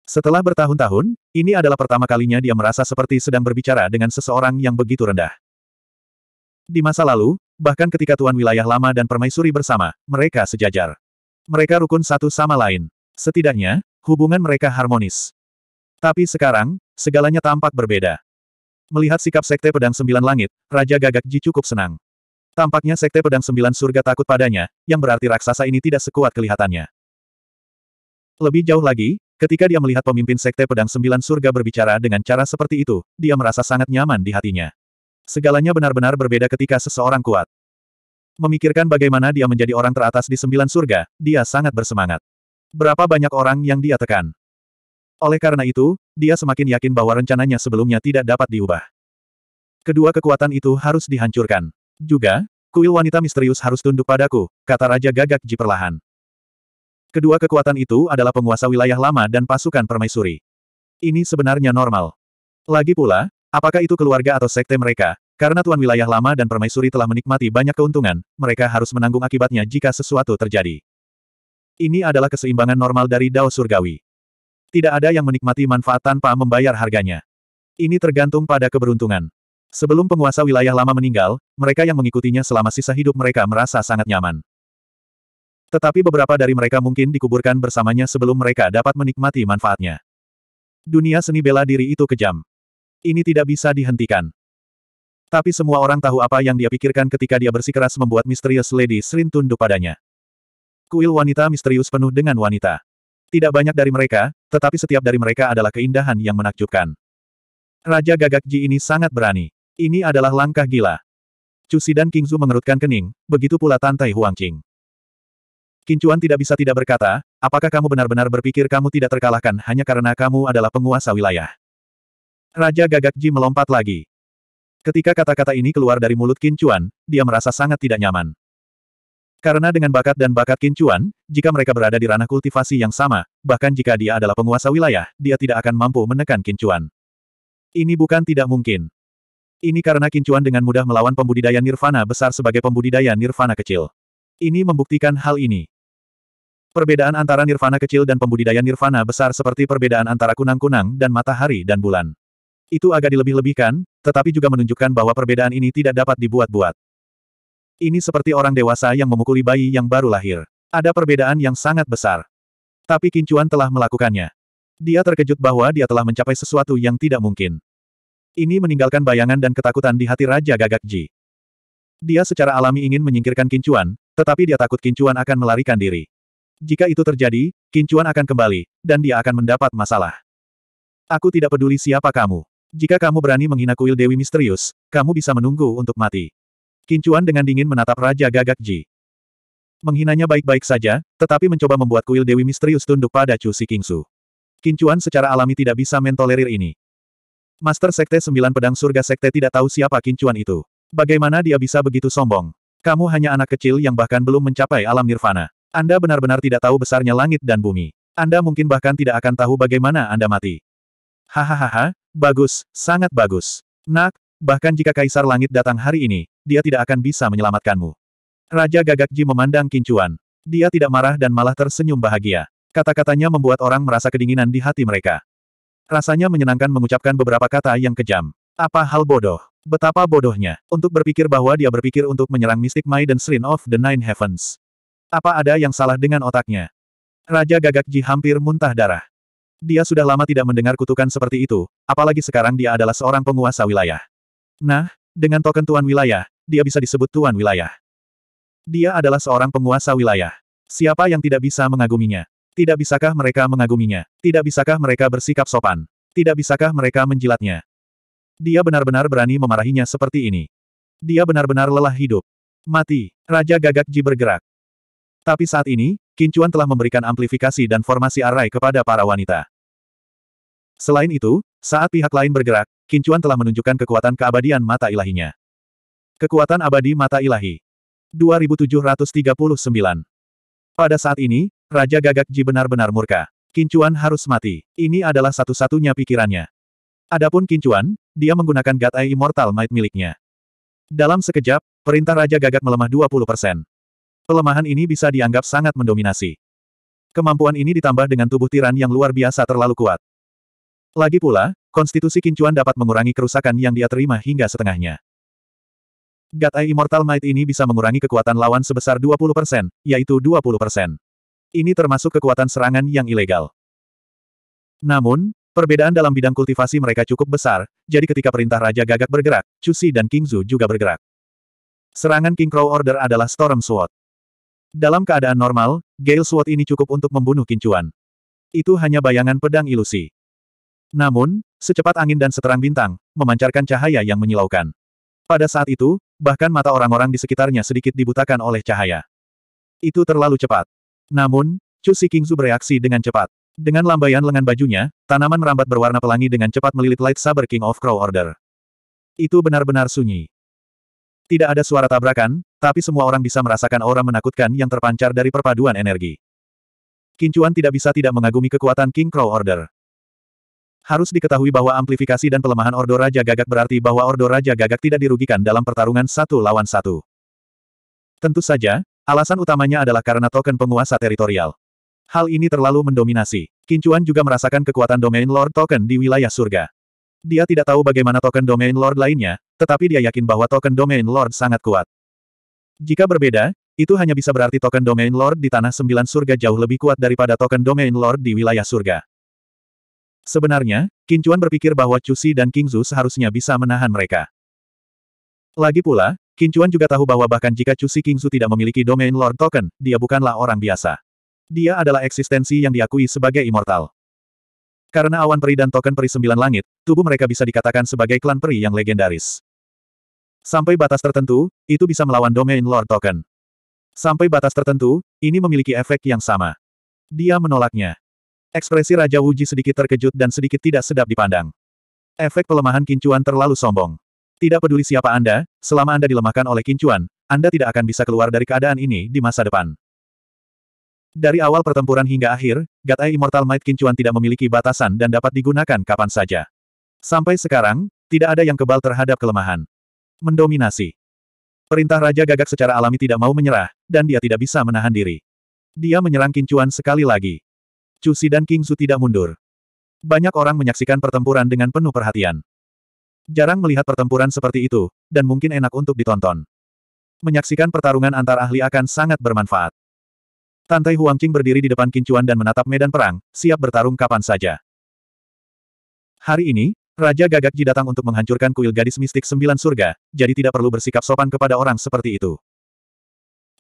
Setelah bertahun-tahun, ini adalah pertama kalinya dia merasa seperti sedang berbicara dengan seseorang yang begitu rendah. Di masa lalu, bahkan ketika Tuan Wilayah Lama dan Permaisuri bersama, mereka sejajar. Mereka rukun satu sama lain. Setidaknya, hubungan mereka harmonis. Tapi sekarang, segalanya tampak berbeda. Melihat sikap Sekte Pedang Sembilan Langit, Raja Gagak Ji cukup senang. Tampaknya Sekte Pedang Sembilan Surga takut padanya, yang berarti raksasa ini tidak sekuat kelihatannya. Lebih jauh lagi, Ketika dia melihat pemimpin Sekte Pedang Sembilan Surga berbicara dengan cara seperti itu, dia merasa sangat nyaman di hatinya. Segalanya benar-benar berbeda ketika seseorang kuat. Memikirkan bagaimana dia menjadi orang teratas di Sembilan Surga, dia sangat bersemangat. Berapa banyak orang yang dia tekan? Oleh karena itu, dia semakin yakin bahwa rencananya sebelumnya tidak dapat diubah. Kedua kekuatan itu harus dihancurkan. Juga, kuil wanita misterius harus tunduk padaku, kata Raja Gagak Ji perlahan. Kedua kekuatan itu adalah penguasa wilayah lama dan pasukan permaisuri. Ini sebenarnya normal. Lagi pula, apakah itu keluarga atau sekte mereka, karena tuan wilayah lama dan permaisuri telah menikmati banyak keuntungan, mereka harus menanggung akibatnya jika sesuatu terjadi. Ini adalah keseimbangan normal dari Dao Surgawi. Tidak ada yang menikmati manfaat tanpa membayar harganya. Ini tergantung pada keberuntungan. Sebelum penguasa wilayah lama meninggal, mereka yang mengikutinya selama sisa hidup mereka merasa sangat nyaman. Tetapi beberapa dari mereka mungkin dikuburkan bersamanya sebelum mereka dapat menikmati manfaatnya. Dunia seni bela diri itu kejam. Ini tidak bisa dihentikan. Tapi semua orang tahu apa yang dia pikirkan ketika dia bersikeras membuat Misterius Lady Srin tunduk padanya. Kuil wanita misterius penuh dengan wanita. Tidak banyak dari mereka, tetapi setiap dari mereka adalah keindahan yang menakjubkan. Raja Gagak Ji ini sangat berani. Ini adalah langkah gila. Cusi dan Kingzu mengerutkan kening, begitu pula Tantai Huangqing. Kincuan tidak bisa tidak berkata, apakah kamu benar-benar berpikir kamu tidak terkalahkan hanya karena kamu adalah penguasa wilayah? Raja Gagak Ji melompat lagi. Ketika kata-kata ini keluar dari mulut Kincuan, dia merasa sangat tidak nyaman. Karena dengan bakat dan bakat Kincuan, jika mereka berada di ranah kultivasi yang sama, bahkan jika dia adalah penguasa wilayah, dia tidak akan mampu menekan Kincuan. Ini bukan tidak mungkin. Ini karena Kincuan dengan mudah melawan pembudidaya nirvana besar sebagai pembudidaya nirvana kecil. Ini membuktikan hal ini. Perbedaan antara nirvana kecil dan pembudidaya nirvana besar seperti perbedaan antara kunang-kunang dan matahari dan bulan. Itu agak dilebih-lebihkan, tetapi juga menunjukkan bahwa perbedaan ini tidak dapat dibuat-buat. Ini seperti orang dewasa yang memukuli bayi yang baru lahir. Ada perbedaan yang sangat besar. Tapi Kincuan telah melakukannya. Dia terkejut bahwa dia telah mencapai sesuatu yang tidak mungkin. Ini meninggalkan bayangan dan ketakutan di hati Raja Gagak Ji. Dia secara alami ingin menyingkirkan Kincuan, tetapi dia takut Kincuan akan melarikan diri. Jika itu terjadi, Kincuan akan kembali, dan dia akan mendapat masalah. Aku tidak peduli siapa kamu. Jika kamu berani menghina kuil Dewi Misterius, kamu bisa menunggu untuk mati. Kincuan dengan dingin menatap Raja Gagak Ji. Menghinanya baik-baik saja, tetapi mencoba membuat kuil Dewi Misterius tunduk pada Chu Si Kingsu. Kincuan secara alami tidak bisa mentolerir ini. Master Sekte Sembilan Pedang Surga Sekte tidak tahu siapa Kincuan itu. Bagaimana dia bisa begitu sombong? Kamu hanya anak kecil yang bahkan belum mencapai alam nirvana. Anda benar-benar tidak tahu besarnya langit dan bumi. Anda mungkin bahkan tidak akan tahu bagaimana Anda mati. Hahaha, bagus, sangat bagus. Nak, bahkan jika Kaisar Langit datang hari ini, dia tidak akan bisa menyelamatkanmu. Raja Gagak Ji memandang Kincuan. Dia tidak marah dan malah tersenyum bahagia. Kata-katanya membuat orang merasa kedinginan di hati mereka. Rasanya menyenangkan mengucapkan beberapa kata yang kejam. Apa hal bodoh? Betapa bodohnya, untuk berpikir bahwa dia berpikir untuk menyerang Mystic Maiden dan of the Nine Heavens. Apa ada yang salah dengan otaknya? Raja Gagak Ji hampir muntah darah. Dia sudah lama tidak mendengar kutukan seperti itu, apalagi sekarang dia adalah seorang penguasa wilayah. Nah, dengan token tuan wilayah, dia bisa disebut tuan wilayah. Dia adalah seorang penguasa wilayah. Siapa yang tidak bisa mengaguminya? Tidak bisakah mereka mengaguminya? Tidak bisakah mereka bersikap sopan? Tidak bisakah mereka menjilatnya? Dia benar-benar berani memarahinya seperti ini. Dia benar-benar lelah hidup. Mati, Raja Gagak Ji bergerak. Tapi saat ini, Kincuan telah memberikan amplifikasi dan formasi array kepada para wanita. Selain itu, saat pihak lain bergerak, Kincuan telah menunjukkan kekuatan keabadian mata ilahinya. Kekuatan abadi mata ilahi. 2739. Pada saat ini, Raja Gagak Ji benar-benar murka. Kincuan harus mati. Ini adalah satu-satunya pikirannya. Adapun Kincuan, dia menggunakan Gatai Immortal Might miliknya. Dalam sekejap, perintah Raja Gagak melemah 20% pelemahan ini bisa dianggap sangat mendominasi. Kemampuan ini ditambah dengan tubuh tiran yang luar biasa terlalu kuat. Lagi pula, konstitusi kincuan dapat mengurangi kerusakan yang dia terima hingga setengahnya. God Eye Immortal Might ini bisa mengurangi kekuatan lawan sebesar 20%, persen, yaitu 20%. persen. Ini termasuk kekuatan serangan yang ilegal. Namun, perbedaan dalam bidang kultivasi mereka cukup besar, jadi ketika perintah Raja Gagak bergerak, Cusi dan King Kingzu juga bergerak. Serangan King Crow Order adalah Storm Sword. Dalam keadaan normal, Gale Sword ini cukup untuk membunuh kincuan. Itu hanya bayangan pedang ilusi. Namun, secepat angin dan seterang bintang, memancarkan cahaya yang menyilaukan. Pada saat itu, bahkan mata orang-orang di sekitarnya sedikit dibutakan oleh cahaya. Itu terlalu cepat. Namun, Chu Xikingzu bereaksi dengan cepat. Dengan lambaian lengan bajunya, tanaman merambat berwarna pelangi dengan cepat melilit Light Saber King of Crow Order. Itu benar-benar sunyi. Tidak ada suara tabrakan, tapi semua orang bisa merasakan aura menakutkan yang terpancar dari perpaduan energi. Kincuan tidak bisa tidak mengagumi kekuatan King Crow Order. Harus diketahui bahwa amplifikasi dan pelemahan Ordo Raja Gagak berarti bahwa Ordo Raja Gagak tidak dirugikan dalam pertarungan satu lawan satu. Tentu saja, alasan utamanya adalah karena token penguasa teritorial. Hal ini terlalu mendominasi. Kincuan juga merasakan kekuatan domain Lord Token di wilayah surga. Dia tidak tahu bagaimana token domain lord lainnya, tetapi dia yakin bahwa token domain lord sangat kuat. Jika berbeda, itu hanya bisa berarti token domain lord di tanah sembilan surga jauh lebih kuat daripada token domain lord di wilayah surga. Sebenarnya, Qin Chuan berpikir bahwa Chu Si dan King Zhu seharusnya bisa menahan mereka. Lagi pula, Qin Chuan juga tahu bahwa bahkan jika Chu Si King Zhu tidak memiliki domain lord token, dia bukanlah orang biasa. Dia adalah eksistensi yang diakui sebagai immortal. Karena awan peri dan token peri sembilan langit, tubuh mereka bisa dikatakan sebagai klan peri yang legendaris. Sampai batas tertentu, itu bisa melawan Domain Lord Token. Sampai batas tertentu, ini memiliki efek yang sama. Dia menolaknya. Ekspresi Raja Wuji sedikit terkejut dan sedikit tidak sedap dipandang. Efek pelemahan kincuan terlalu sombong. Tidak peduli siapa Anda, selama Anda dilemahkan oleh kincuan, Anda tidak akan bisa keluar dari keadaan ini di masa depan. Dari awal pertempuran hingga akhir, Gatai Immortal Might Kincuan tidak memiliki batasan dan dapat digunakan kapan saja. Sampai sekarang, tidak ada yang kebal terhadap kelemahan. Mendominasi. Perintah Raja Gagak secara alami tidak mau menyerah, dan dia tidak bisa menahan diri. Dia menyerang Kincuan sekali lagi. Cusi dan King Su tidak mundur. Banyak orang menyaksikan pertempuran dengan penuh perhatian. Jarang melihat pertempuran seperti itu, dan mungkin enak untuk ditonton. Menyaksikan pertarungan antar ahli akan sangat bermanfaat. Tantai Huangqing berdiri di depan Kincuan dan menatap medan perang, siap bertarung kapan saja. Hari ini, Raja Gagak Ji datang untuk menghancurkan kuil gadis mistik sembilan surga, jadi tidak perlu bersikap sopan kepada orang seperti itu.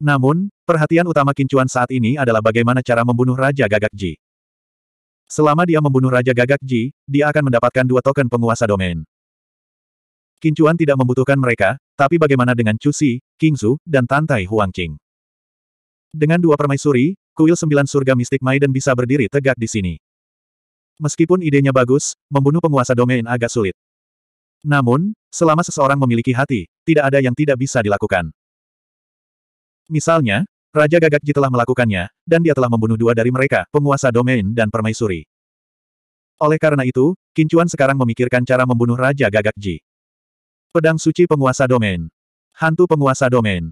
Namun, perhatian utama Kincuan saat ini adalah bagaimana cara membunuh Raja Gagak Ji. Selama dia membunuh Raja Gagak Ji, dia akan mendapatkan dua token penguasa domain. Kincuan tidak membutuhkan mereka, tapi bagaimana dengan Chu Si, King dan Tantai Huangqing? Dengan dua permaisuri, kuil sembilan surga mistik Maiden bisa berdiri tegak di sini. Meskipun idenya bagus, membunuh penguasa domain agak sulit. Namun, selama seseorang memiliki hati, tidak ada yang tidak bisa dilakukan. Misalnya, Raja Gagakji telah melakukannya, dan dia telah membunuh dua dari mereka, penguasa domain dan permaisuri. Oleh karena itu, Kincuan sekarang memikirkan cara membunuh Raja Gagakji. Pedang suci penguasa domain. Hantu penguasa domain.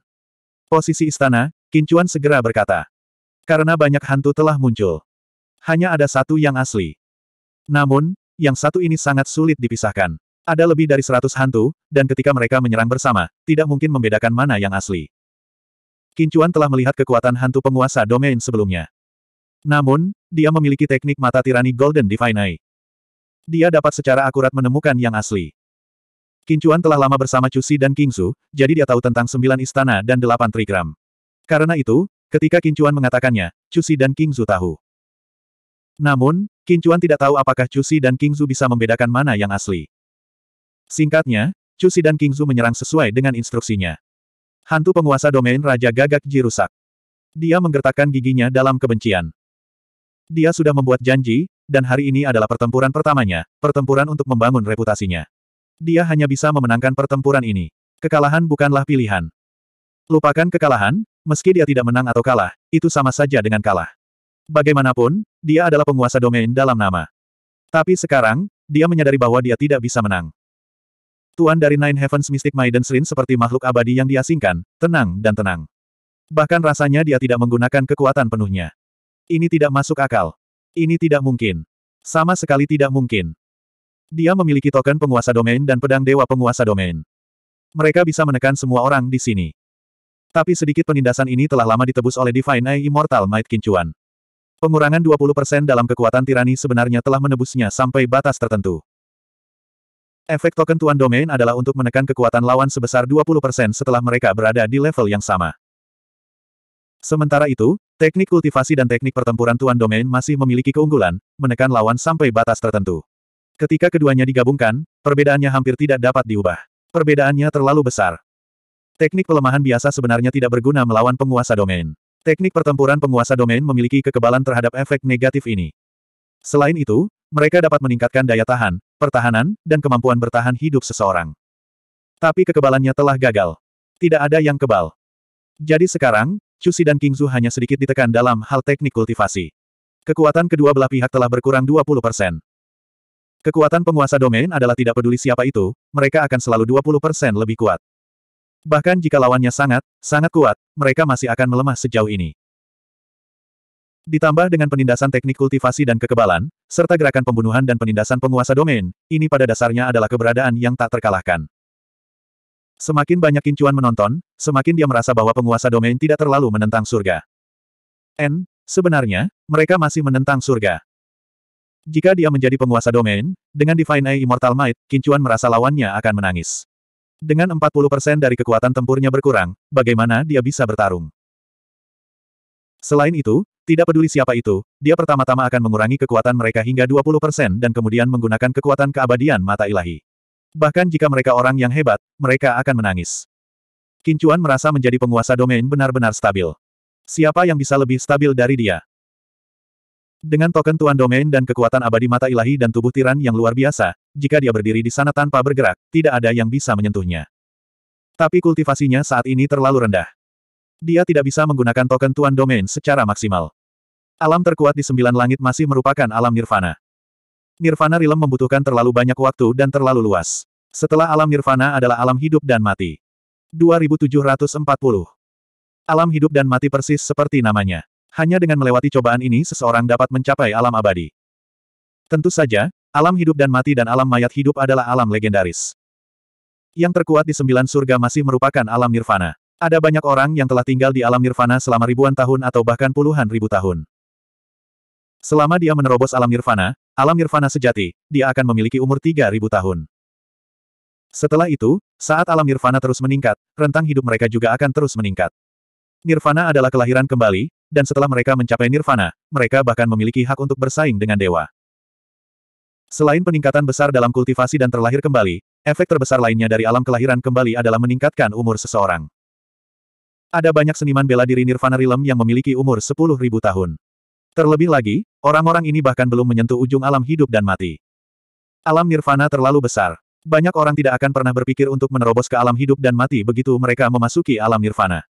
Posisi istana, Kincuan segera berkata. Karena banyak hantu telah muncul. Hanya ada satu yang asli. Namun, yang satu ini sangat sulit dipisahkan. Ada lebih dari seratus hantu, dan ketika mereka menyerang bersama, tidak mungkin membedakan mana yang asli. Kincuan telah melihat kekuatan hantu penguasa domain sebelumnya. Namun, dia memiliki teknik mata tirani Golden Divine Eye. Dia dapat secara akurat menemukan yang asli. Kincuan telah lama bersama Cusi dan Kingsu, jadi dia tahu tentang sembilan istana dan delapan trigram. Karena itu, ketika Kincuan mengatakannya, Cusi dan Kingzu tahu. Namun, Kincuan tidak tahu apakah Cusi dan Kingzu bisa membedakan mana yang asli. Singkatnya, Cusi dan Kingzu menyerang sesuai dengan instruksinya. Hantu penguasa domain Raja Gagak Ji rusak. Dia menggertakkan giginya dalam kebencian. Dia sudah membuat janji, dan hari ini adalah pertempuran pertamanya, pertempuran untuk membangun reputasinya. Dia hanya bisa memenangkan pertempuran ini. Kekalahan bukanlah pilihan. Lupakan kekalahan, meski dia tidak menang atau kalah, itu sama saja dengan kalah. Bagaimanapun, dia adalah penguasa domain dalam nama. Tapi sekarang, dia menyadari bahwa dia tidak bisa menang. Tuan dari Nine Heavens Mystic Maiden Srin seperti makhluk abadi yang diasingkan, tenang dan tenang. Bahkan rasanya dia tidak menggunakan kekuatan penuhnya. Ini tidak masuk akal. Ini tidak mungkin. Sama sekali tidak mungkin. Dia memiliki token penguasa domain dan pedang dewa penguasa domain. Mereka bisa menekan semua orang di sini. Tapi sedikit penindasan ini telah lama ditebus oleh Divine Eye Immortal Might Kincuan. Pengurangan 20% dalam kekuatan tirani sebenarnya telah menebusnya sampai batas tertentu. Efek token tuan domain adalah untuk menekan kekuatan lawan sebesar 20% setelah mereka berada di level yang sama. Sementara itu, teknik kultivasi dan teknik pertempuran tuan domain masih memiliki keunggulan, menekan lawan sampai batas tertentu. Ketika keduanya digabungkan, perbedaannya hampir tidak dapat diubah. Perbedaannya terlalu besar. Teknik pelemahan biasa sebenarnya tidak berguna melawan penguasa domain. Teknik pertempuran penguasa domain memiliki kekebalan terhadap efek negatif ini. Selain itu, mereka dapat meningkatkan daya tahan, pertahanan, dan kemampuan bertahan hidup seseorang. Tapi kekebalannya telah gagal. Tidak ada yang kebal. Jadi sekarang, Cusi dan Kingzu hanya sedikit ditekan dalam hal teknik kultivasi. Kekuatan kedua belah pihak telah berkurang 20%. Kekuatan penguasa domain adalah tidak peduli siapa itu, mereka akan selalu 20% lebih kuat. Bahkan jika lawannya sangat, sangat kuat, mereka masih akan melemah sejauh ini. Ditambah dengan penindasan teknik kultivasi dan kekebalan, serta gerakan pembunuhan dan penindasan penguasa domain, ini pada dasarnya adalah keberadaan yang tak terkalahkan. Semakin banyak kincuan menonton, semakin dia merasa bahwa penguasa domain tidak terlalu menentang surga. N, sebenarnya, mereka masih menentang surga. Jika dia menjadi penguasa domain, dengan Divine Eye Immortal Might, kincuan merasa lawannya akan menangis. Dengan 40% dari kekuatan tempurnya berkurang, bagaimana dia bisa bertarung? Selain itu, tidak peduli siapa itu, dia pertama-tama akan mengurangi kekuatan mereka hingga 20% dan kemudian menggunakan kekuatan keabadian mata ilahi. Bahkan jika mereka orang yang hebat, mereka akan menangis. Kincuan merasa menjadi penguasa domain benar-benar stabil. Siapa yang bisa lebih stabil dari dia? Dengan token tuan domain dan kekuatan abadi mata ilahi dan tubuh tiran yang luar biasa, jika dia berdiri di sana tanpa bergerak, tidak ada yang bisa menyentuhnya. Tapi kultivasinya saat ini terlalu rendah. Dia tidak bisa menggunakan token tuan domain secara maksimal. Alam terkuat di sembilan langit masih merupakan alam nirvana. Nirvana rilem membutuhkan terlalu banyak waktu dan terlalu luas. Setelah alam nirvana adalah alam hidup dan mati. 2740. Alam hidup dan mati persis seperti namanya. Hanya dengan melewati cobaan ini seseorang dapat mencapai alam abadi. Tentu saja, alam hidup dan mati dan alam mayat hidup adalah alam legendaris. Yang terkuat di sembilan surga masih merupakan alam nirvana. Ada banyak orang yang telah tinggal di alam nirvana selama ribuan tahun atau bahkan puluhan ribu tahun. Selama dia menerobos alam nirvana, alam nirvana sejati, dia akan memiliki umur 3.000 tahun. Setelah itu, saat alam nirvana terus meningkat, rentang hidup mereka juga akan terus meningkat. Nirvana adalah kelahiran kembali, dan setelah mereka mencapai nirvana, mereka bahkan memiliki hak untuk bersaing dengan dewa. Selain peningkatan besar dalam kultivasi dan terlahir kembali, efek terbesar lainnya dari alam kelahiran kembali adalah meningkatkan umur seseorang. Ada banyak seniman bela diri Nirvana Rilem yang memiliki umur 10.000 tahun. Terlebih lagi, orang-orang ini bahkan belum menyentuh ujung alam hidup dan mati. Alam nirvana terlalu besar. Banyak orang tidak akan pernah berpikir untuk menerobos ke alam hidup dan mati begitu mereka memasuki alam nirvana.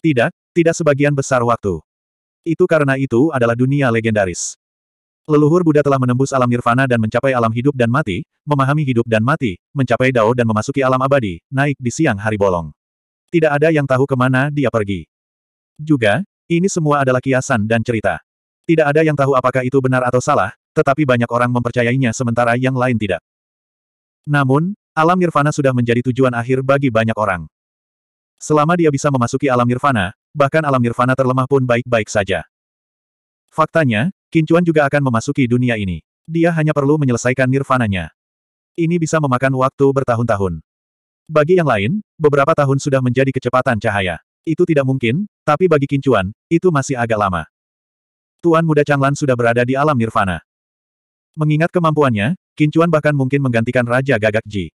Tidak, tidak sebagian besar waktu. Itu karena itu adalah dunia legendaris. Leluhur Buddha telah menembus alam nirvana dan mencapai alam hidup dan mati, memahami hidup dan mati, mencapai dao dan memasuki alam abadi, naik di siang hari bolong. Tidak ada yang tahu kemana dia pergi. Juga, ini semua adalah kiasan dan cerita. Tidak ada yang tahu apakah itu benar atau salah, tetapi banyak orang mempercayainya sementara yang lain tidak. Namun, alam nirvana sudah menjadi tujuan akhir bagi banyak orang. Selama dia bisa memasuki alam nirvana, bahkan alam nirvana terlemah pun baik-baik saja. Faktanya, Kincuan juga akan memasuki dunia ini. Dia hanya perlu menyelesaikan nirvananya. Ini bisa memakan waktu bertahun-tahun. Bagi yang lain, beberapa tahun sudah menjadi kecepatan cahaya. Itu tidak mungkin, tapi bagi Kincuan, itu masih agak lama. Tuan muda Changlan sudah berada di alam nirvana. Mengingat kemampuannya, Kincuan bahkan mungkin menggantikan Raja Gagak Ji.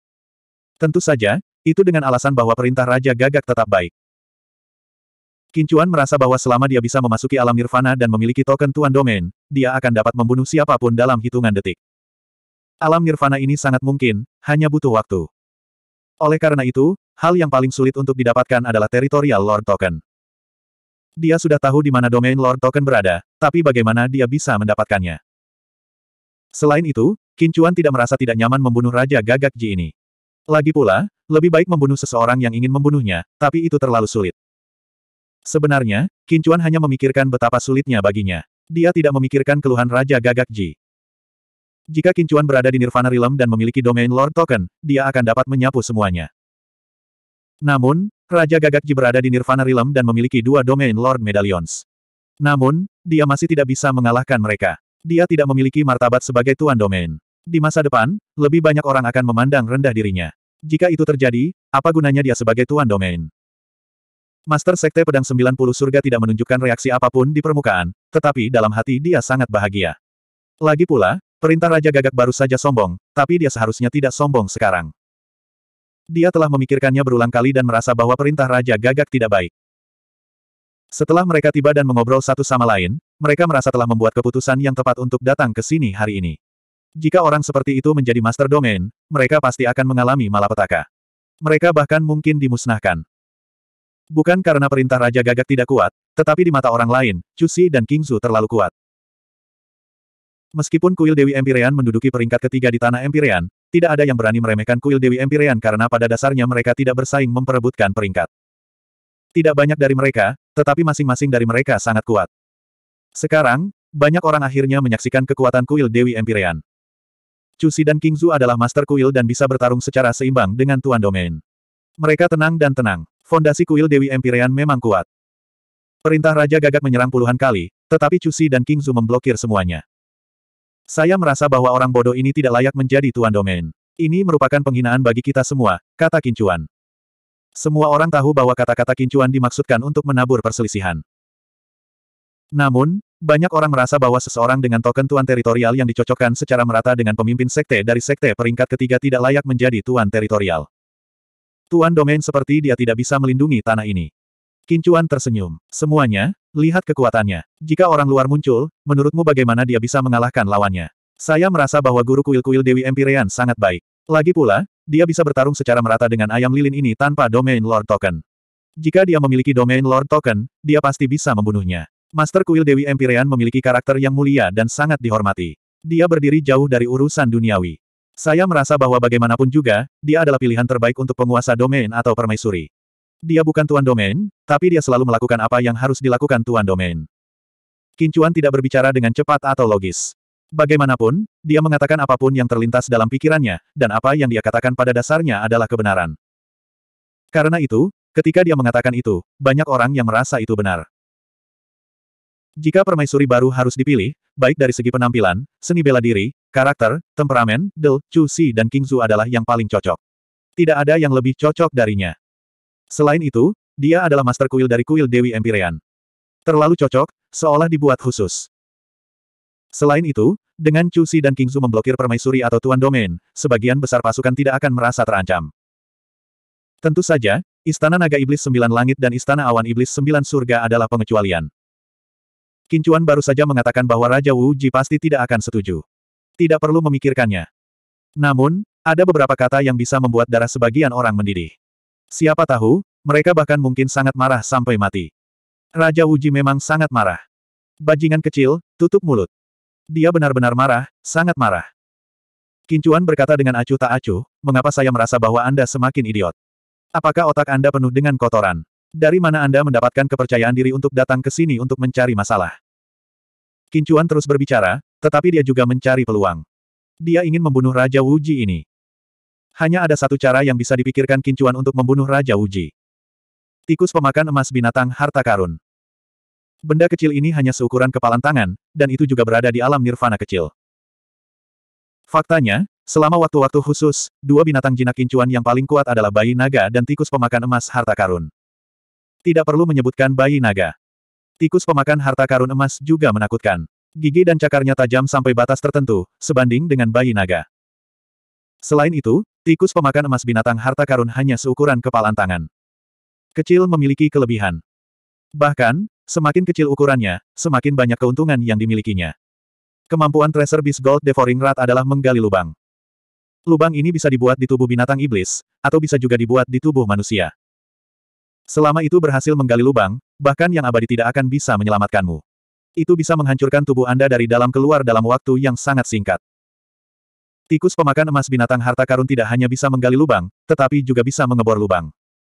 Tentu saja, itu dengan alasan bahwa perintah Raja Gagak tetap baik. Kincuan merasa bahwa selama dia bisa memasuki alam nirvana dan memiliki token Tuan Domain, dia akan dapat membunuh siapapun dalam hitungan detik. Alam nirvana ini sangat mungkin, hanya butuh waktu. Oleh karena itu, hal yang paling sulit untuk didapatkan adalah teritorial Lord Token. Dia sudah tahu di mana domain Lord Token berada, tapi bagaimana dia bisa mendapatkannya. Selain itu, Kincuan tidak merasa tidak nyaman membunuh Raja Gagak Ji ini. Lagi pula, lebih baik membunuh seseorang yang ingin membunuhnya, tapi itu terlalu sulit. Sebenarnya, Kincuan hanya memikirkan betapa sulitnya baginya. Dia tidak memikirkan keluhan Raja Gagak Ji. Jika Kincuan berada di Nirvana Realm dan memiliki domain Lord Token, dia akan dapat menyapu semuanya. Namun, Raja Gagak Ji berada di Nirvana Realm dan memiliki dua domain Lord Medallions. Namun, dia masih tidak bisa mengalahkan mereka. Dia tidak memiliki martabat sebagai tuan domain. Di masa depan, lebih banyak orang akan memandang rendah dirinya. Jika itu terjadi, apa gunanya dia sebagai tuan domain? Master Sekte Pedang Puluh Surga tidak menunjukkan reaksi apapun di permukaan, tetapi dalam hati dia sangat bahagia. Lagi pula, perintah Raja Gagak baru saja sombong, tapi dia seharusnya tidak sombong sekarang. Dia telah memikirkannya berulang kali dan merasa bahwa perintah Raja Gagak tidak baik. Setelah mereka tiba dan mengobrol satu sama lain, mereka merasa telah membuat keputusan yang tepat untuk datang ke sini hari ini. Jika orang seperti itu menjadi master domain, mereka pasti akan mengalami malapetaka. Mereka bahkan mungkin dimusnahkan. Bukan karena perintah Raja Gagak tidak kuat, tetapi di mata orang lain, Cusi dan Kingzu terlalu kuat. Meskipun kuil Dewi Empyrean menduduki peringkat ketiga di tanah Empyrean, tidak ada yang berani meremehkan kuil Dewi Empyrean karena pada dasarnya mereka tidak bersaing memperebutkan peringkat. Tidak banyak dari mereka, tetapi masing-masing dari mereka sangat kuat. Sekarang, banyak orang akhirnya menyaksikan kekuatan kuil Dewi Empyrean. Cusi dan King Zhu adalah master kuil dan bisa bertarung secara seimbang dengan Tuan Domain. Mereka tenang dan tenang. Fondasi kuil Dewi Empyrean memang kuat. Perintah Raja Gagak menyerang puluhan kali, tetapi Cusi dan King Zhu memblokir semuanya. Saya merasa bahwa orang bodoh ini tidak layak menjadi Tuan Domain. Ini merupakan penghinaan bagi kita semua, kata Kincuan. Semua orang tahu bahwa kata-kata Kincuan dimaksudkan untuk menabur perselisihan. Namun, banyak orang merasa bahwa seseorang dengan token tuan teritorial yang dicocokkan secara merata dengan pemimpin sekte dari sekte peringkat ketiga tidak layak menjadi tuan teritorial. Tuan domain seperti dia tidak bisa melindungi tanah ini. Kincuan tersenyum. Semuanya, lihat kekuatannya. Jika orang luar muncul, menurutmu bagaimana dia bisa mengalahkan lawannya? Saya merasa bahwa guru kuil-kuil Dewi Empirean sangat baik. Lagi pula, dia bisa bertarung secara merata dengan ayam lilin ini tanpa domain Lord Token. Jika dia memiliki domain Lord Token, dia pasti bisa membunuhnya. Master Kuil Dewi Empyrean memiliki karakter yang mulia dan sangat dihormati. Dia berdiri jauh dari urusan duniawi. Saya merasa bahwa bagaimanapun juga, dia adalah pilihan terbaik untuk penguasa domain atau permaisuri. Dia bukan tuan domain, tapi dia selalu melakukan apa yang harus dilakukan tuan domain. Kincuan tidak berbicara dengan cepat atau logis. Bagaimanapun, dia mengatakan apapun yang terlintas dalam pikirannya, dan apa yang dia katakan pada dasarnya adalah kebenaran. Karena itu, ketika dia mengatakan itu, banyak orang yang merasa itu benar. Jika permaisuri baru harus dipilih, baik dari segi penampilan, seni bela diri, karakter, temperamen, Del, Chu Si dan King Zhu adalah yang paling cocok. Tidak ada yang lebih cocok darinya. Selain itu, dia adalah master kuil dari kuil Dewi Empyrean. Terlalu cocok, seolah dibuat khusus. Selain itu, dengan Chu Si dan King Zhu memblokir permaisuri atau tuan domain, sebagian besar pasukan tidak akan merasa terancam. Tentu saja, Istana Naga Iblis Sembilan Langit dan Istana Awan Iblis Sembilan Surga adalah pengecualian. Kincuan baru saja mengatakan bahwa Raja Wu Ji pasti tidak akan setuju. Tidak perlu memikirkannya. Namun, ada beberapa kata yang bisa membuat darah sebagian orang mendidih. Siapa tahu, mereka bahkan mungkin sangat marah sampai mati. Raja Wu Ji memang sangat marah. Bajingan kecil, tutup mulut. Dia benar-benar marah, sangat marah. Kincuan berkata dengan acuh tak acuh, mengapa saya merasa bahwa Anda semakin idiot? Apakah otak Anda penuh dengan kotoran? Dari mana Anda mendapatkan kepercayaan diri untuk datang ke sini untuk mencari masalah? Kincuan terus berbicara, tetapi dia juga mencari peluang. Dia ingin membunuh Raja Wuji ini. Hanya ada satu cara yang bisa dipikirkan Kincuan untuk membunuh Raja Wuji. Tikus pemakan emas binatang harta karun. Benda kecil ini hanya seukuran kepalan tangan, dan itu juga berada di alam nirvana kecil. Faktanya, selama waktu-waktu khusus, dua binatang jinak kincuan yang paling kuat adalah bayi naga dan tikus pemakan emas harta karun. Tidak perlu menyebutkan bayi naga. Tikus pemakan harta karun emas juga menakutkan. Gigi dan cakarnya tajam sampai batas tertentu, sebanding dengan bayi naga. Selain itu, tikus pemakan emas binatang harta karun hanya seukuran kepalan tangan. Kecil memiliki kelebihan. Bahkan, semakin kecil ukurannya, semakin banyak keuntungan yang dimilikinya. Kemampuan Tracer Beast Gold Devouring Rat adalah menggali lubang. Lubang ini bisa dibuat di tubuh binatang iblis, atau bisa juga dibuat di tubuh manusia. Selama itu berhasil menggali lubang, bahkan yang abadi tidak akan bisa menyelamatkanmu. Itu bisa menghancurkan tubuh Anda dari dalam keluar dalam waktu yang sangat singkat. Tikus pemakan emas binatang harta karun tidak hanya bisa menggali lubang, tetapi juga bisa mengebor lubang.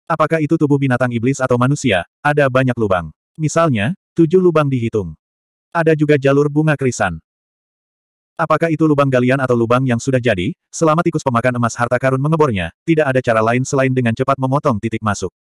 Apakah itu tubuh binatang iblis atau manusia, ada banyak lubang. Misalnya, tujuh lubang dihitung. Ada juga jalur bunga krisan. Apakah itu lubang galian atau lubang yang sudah jadi, selama tikus pemakan emas harta karun mengebornya, tidak ada cara lain selain dengan cepat memotong titik masuk.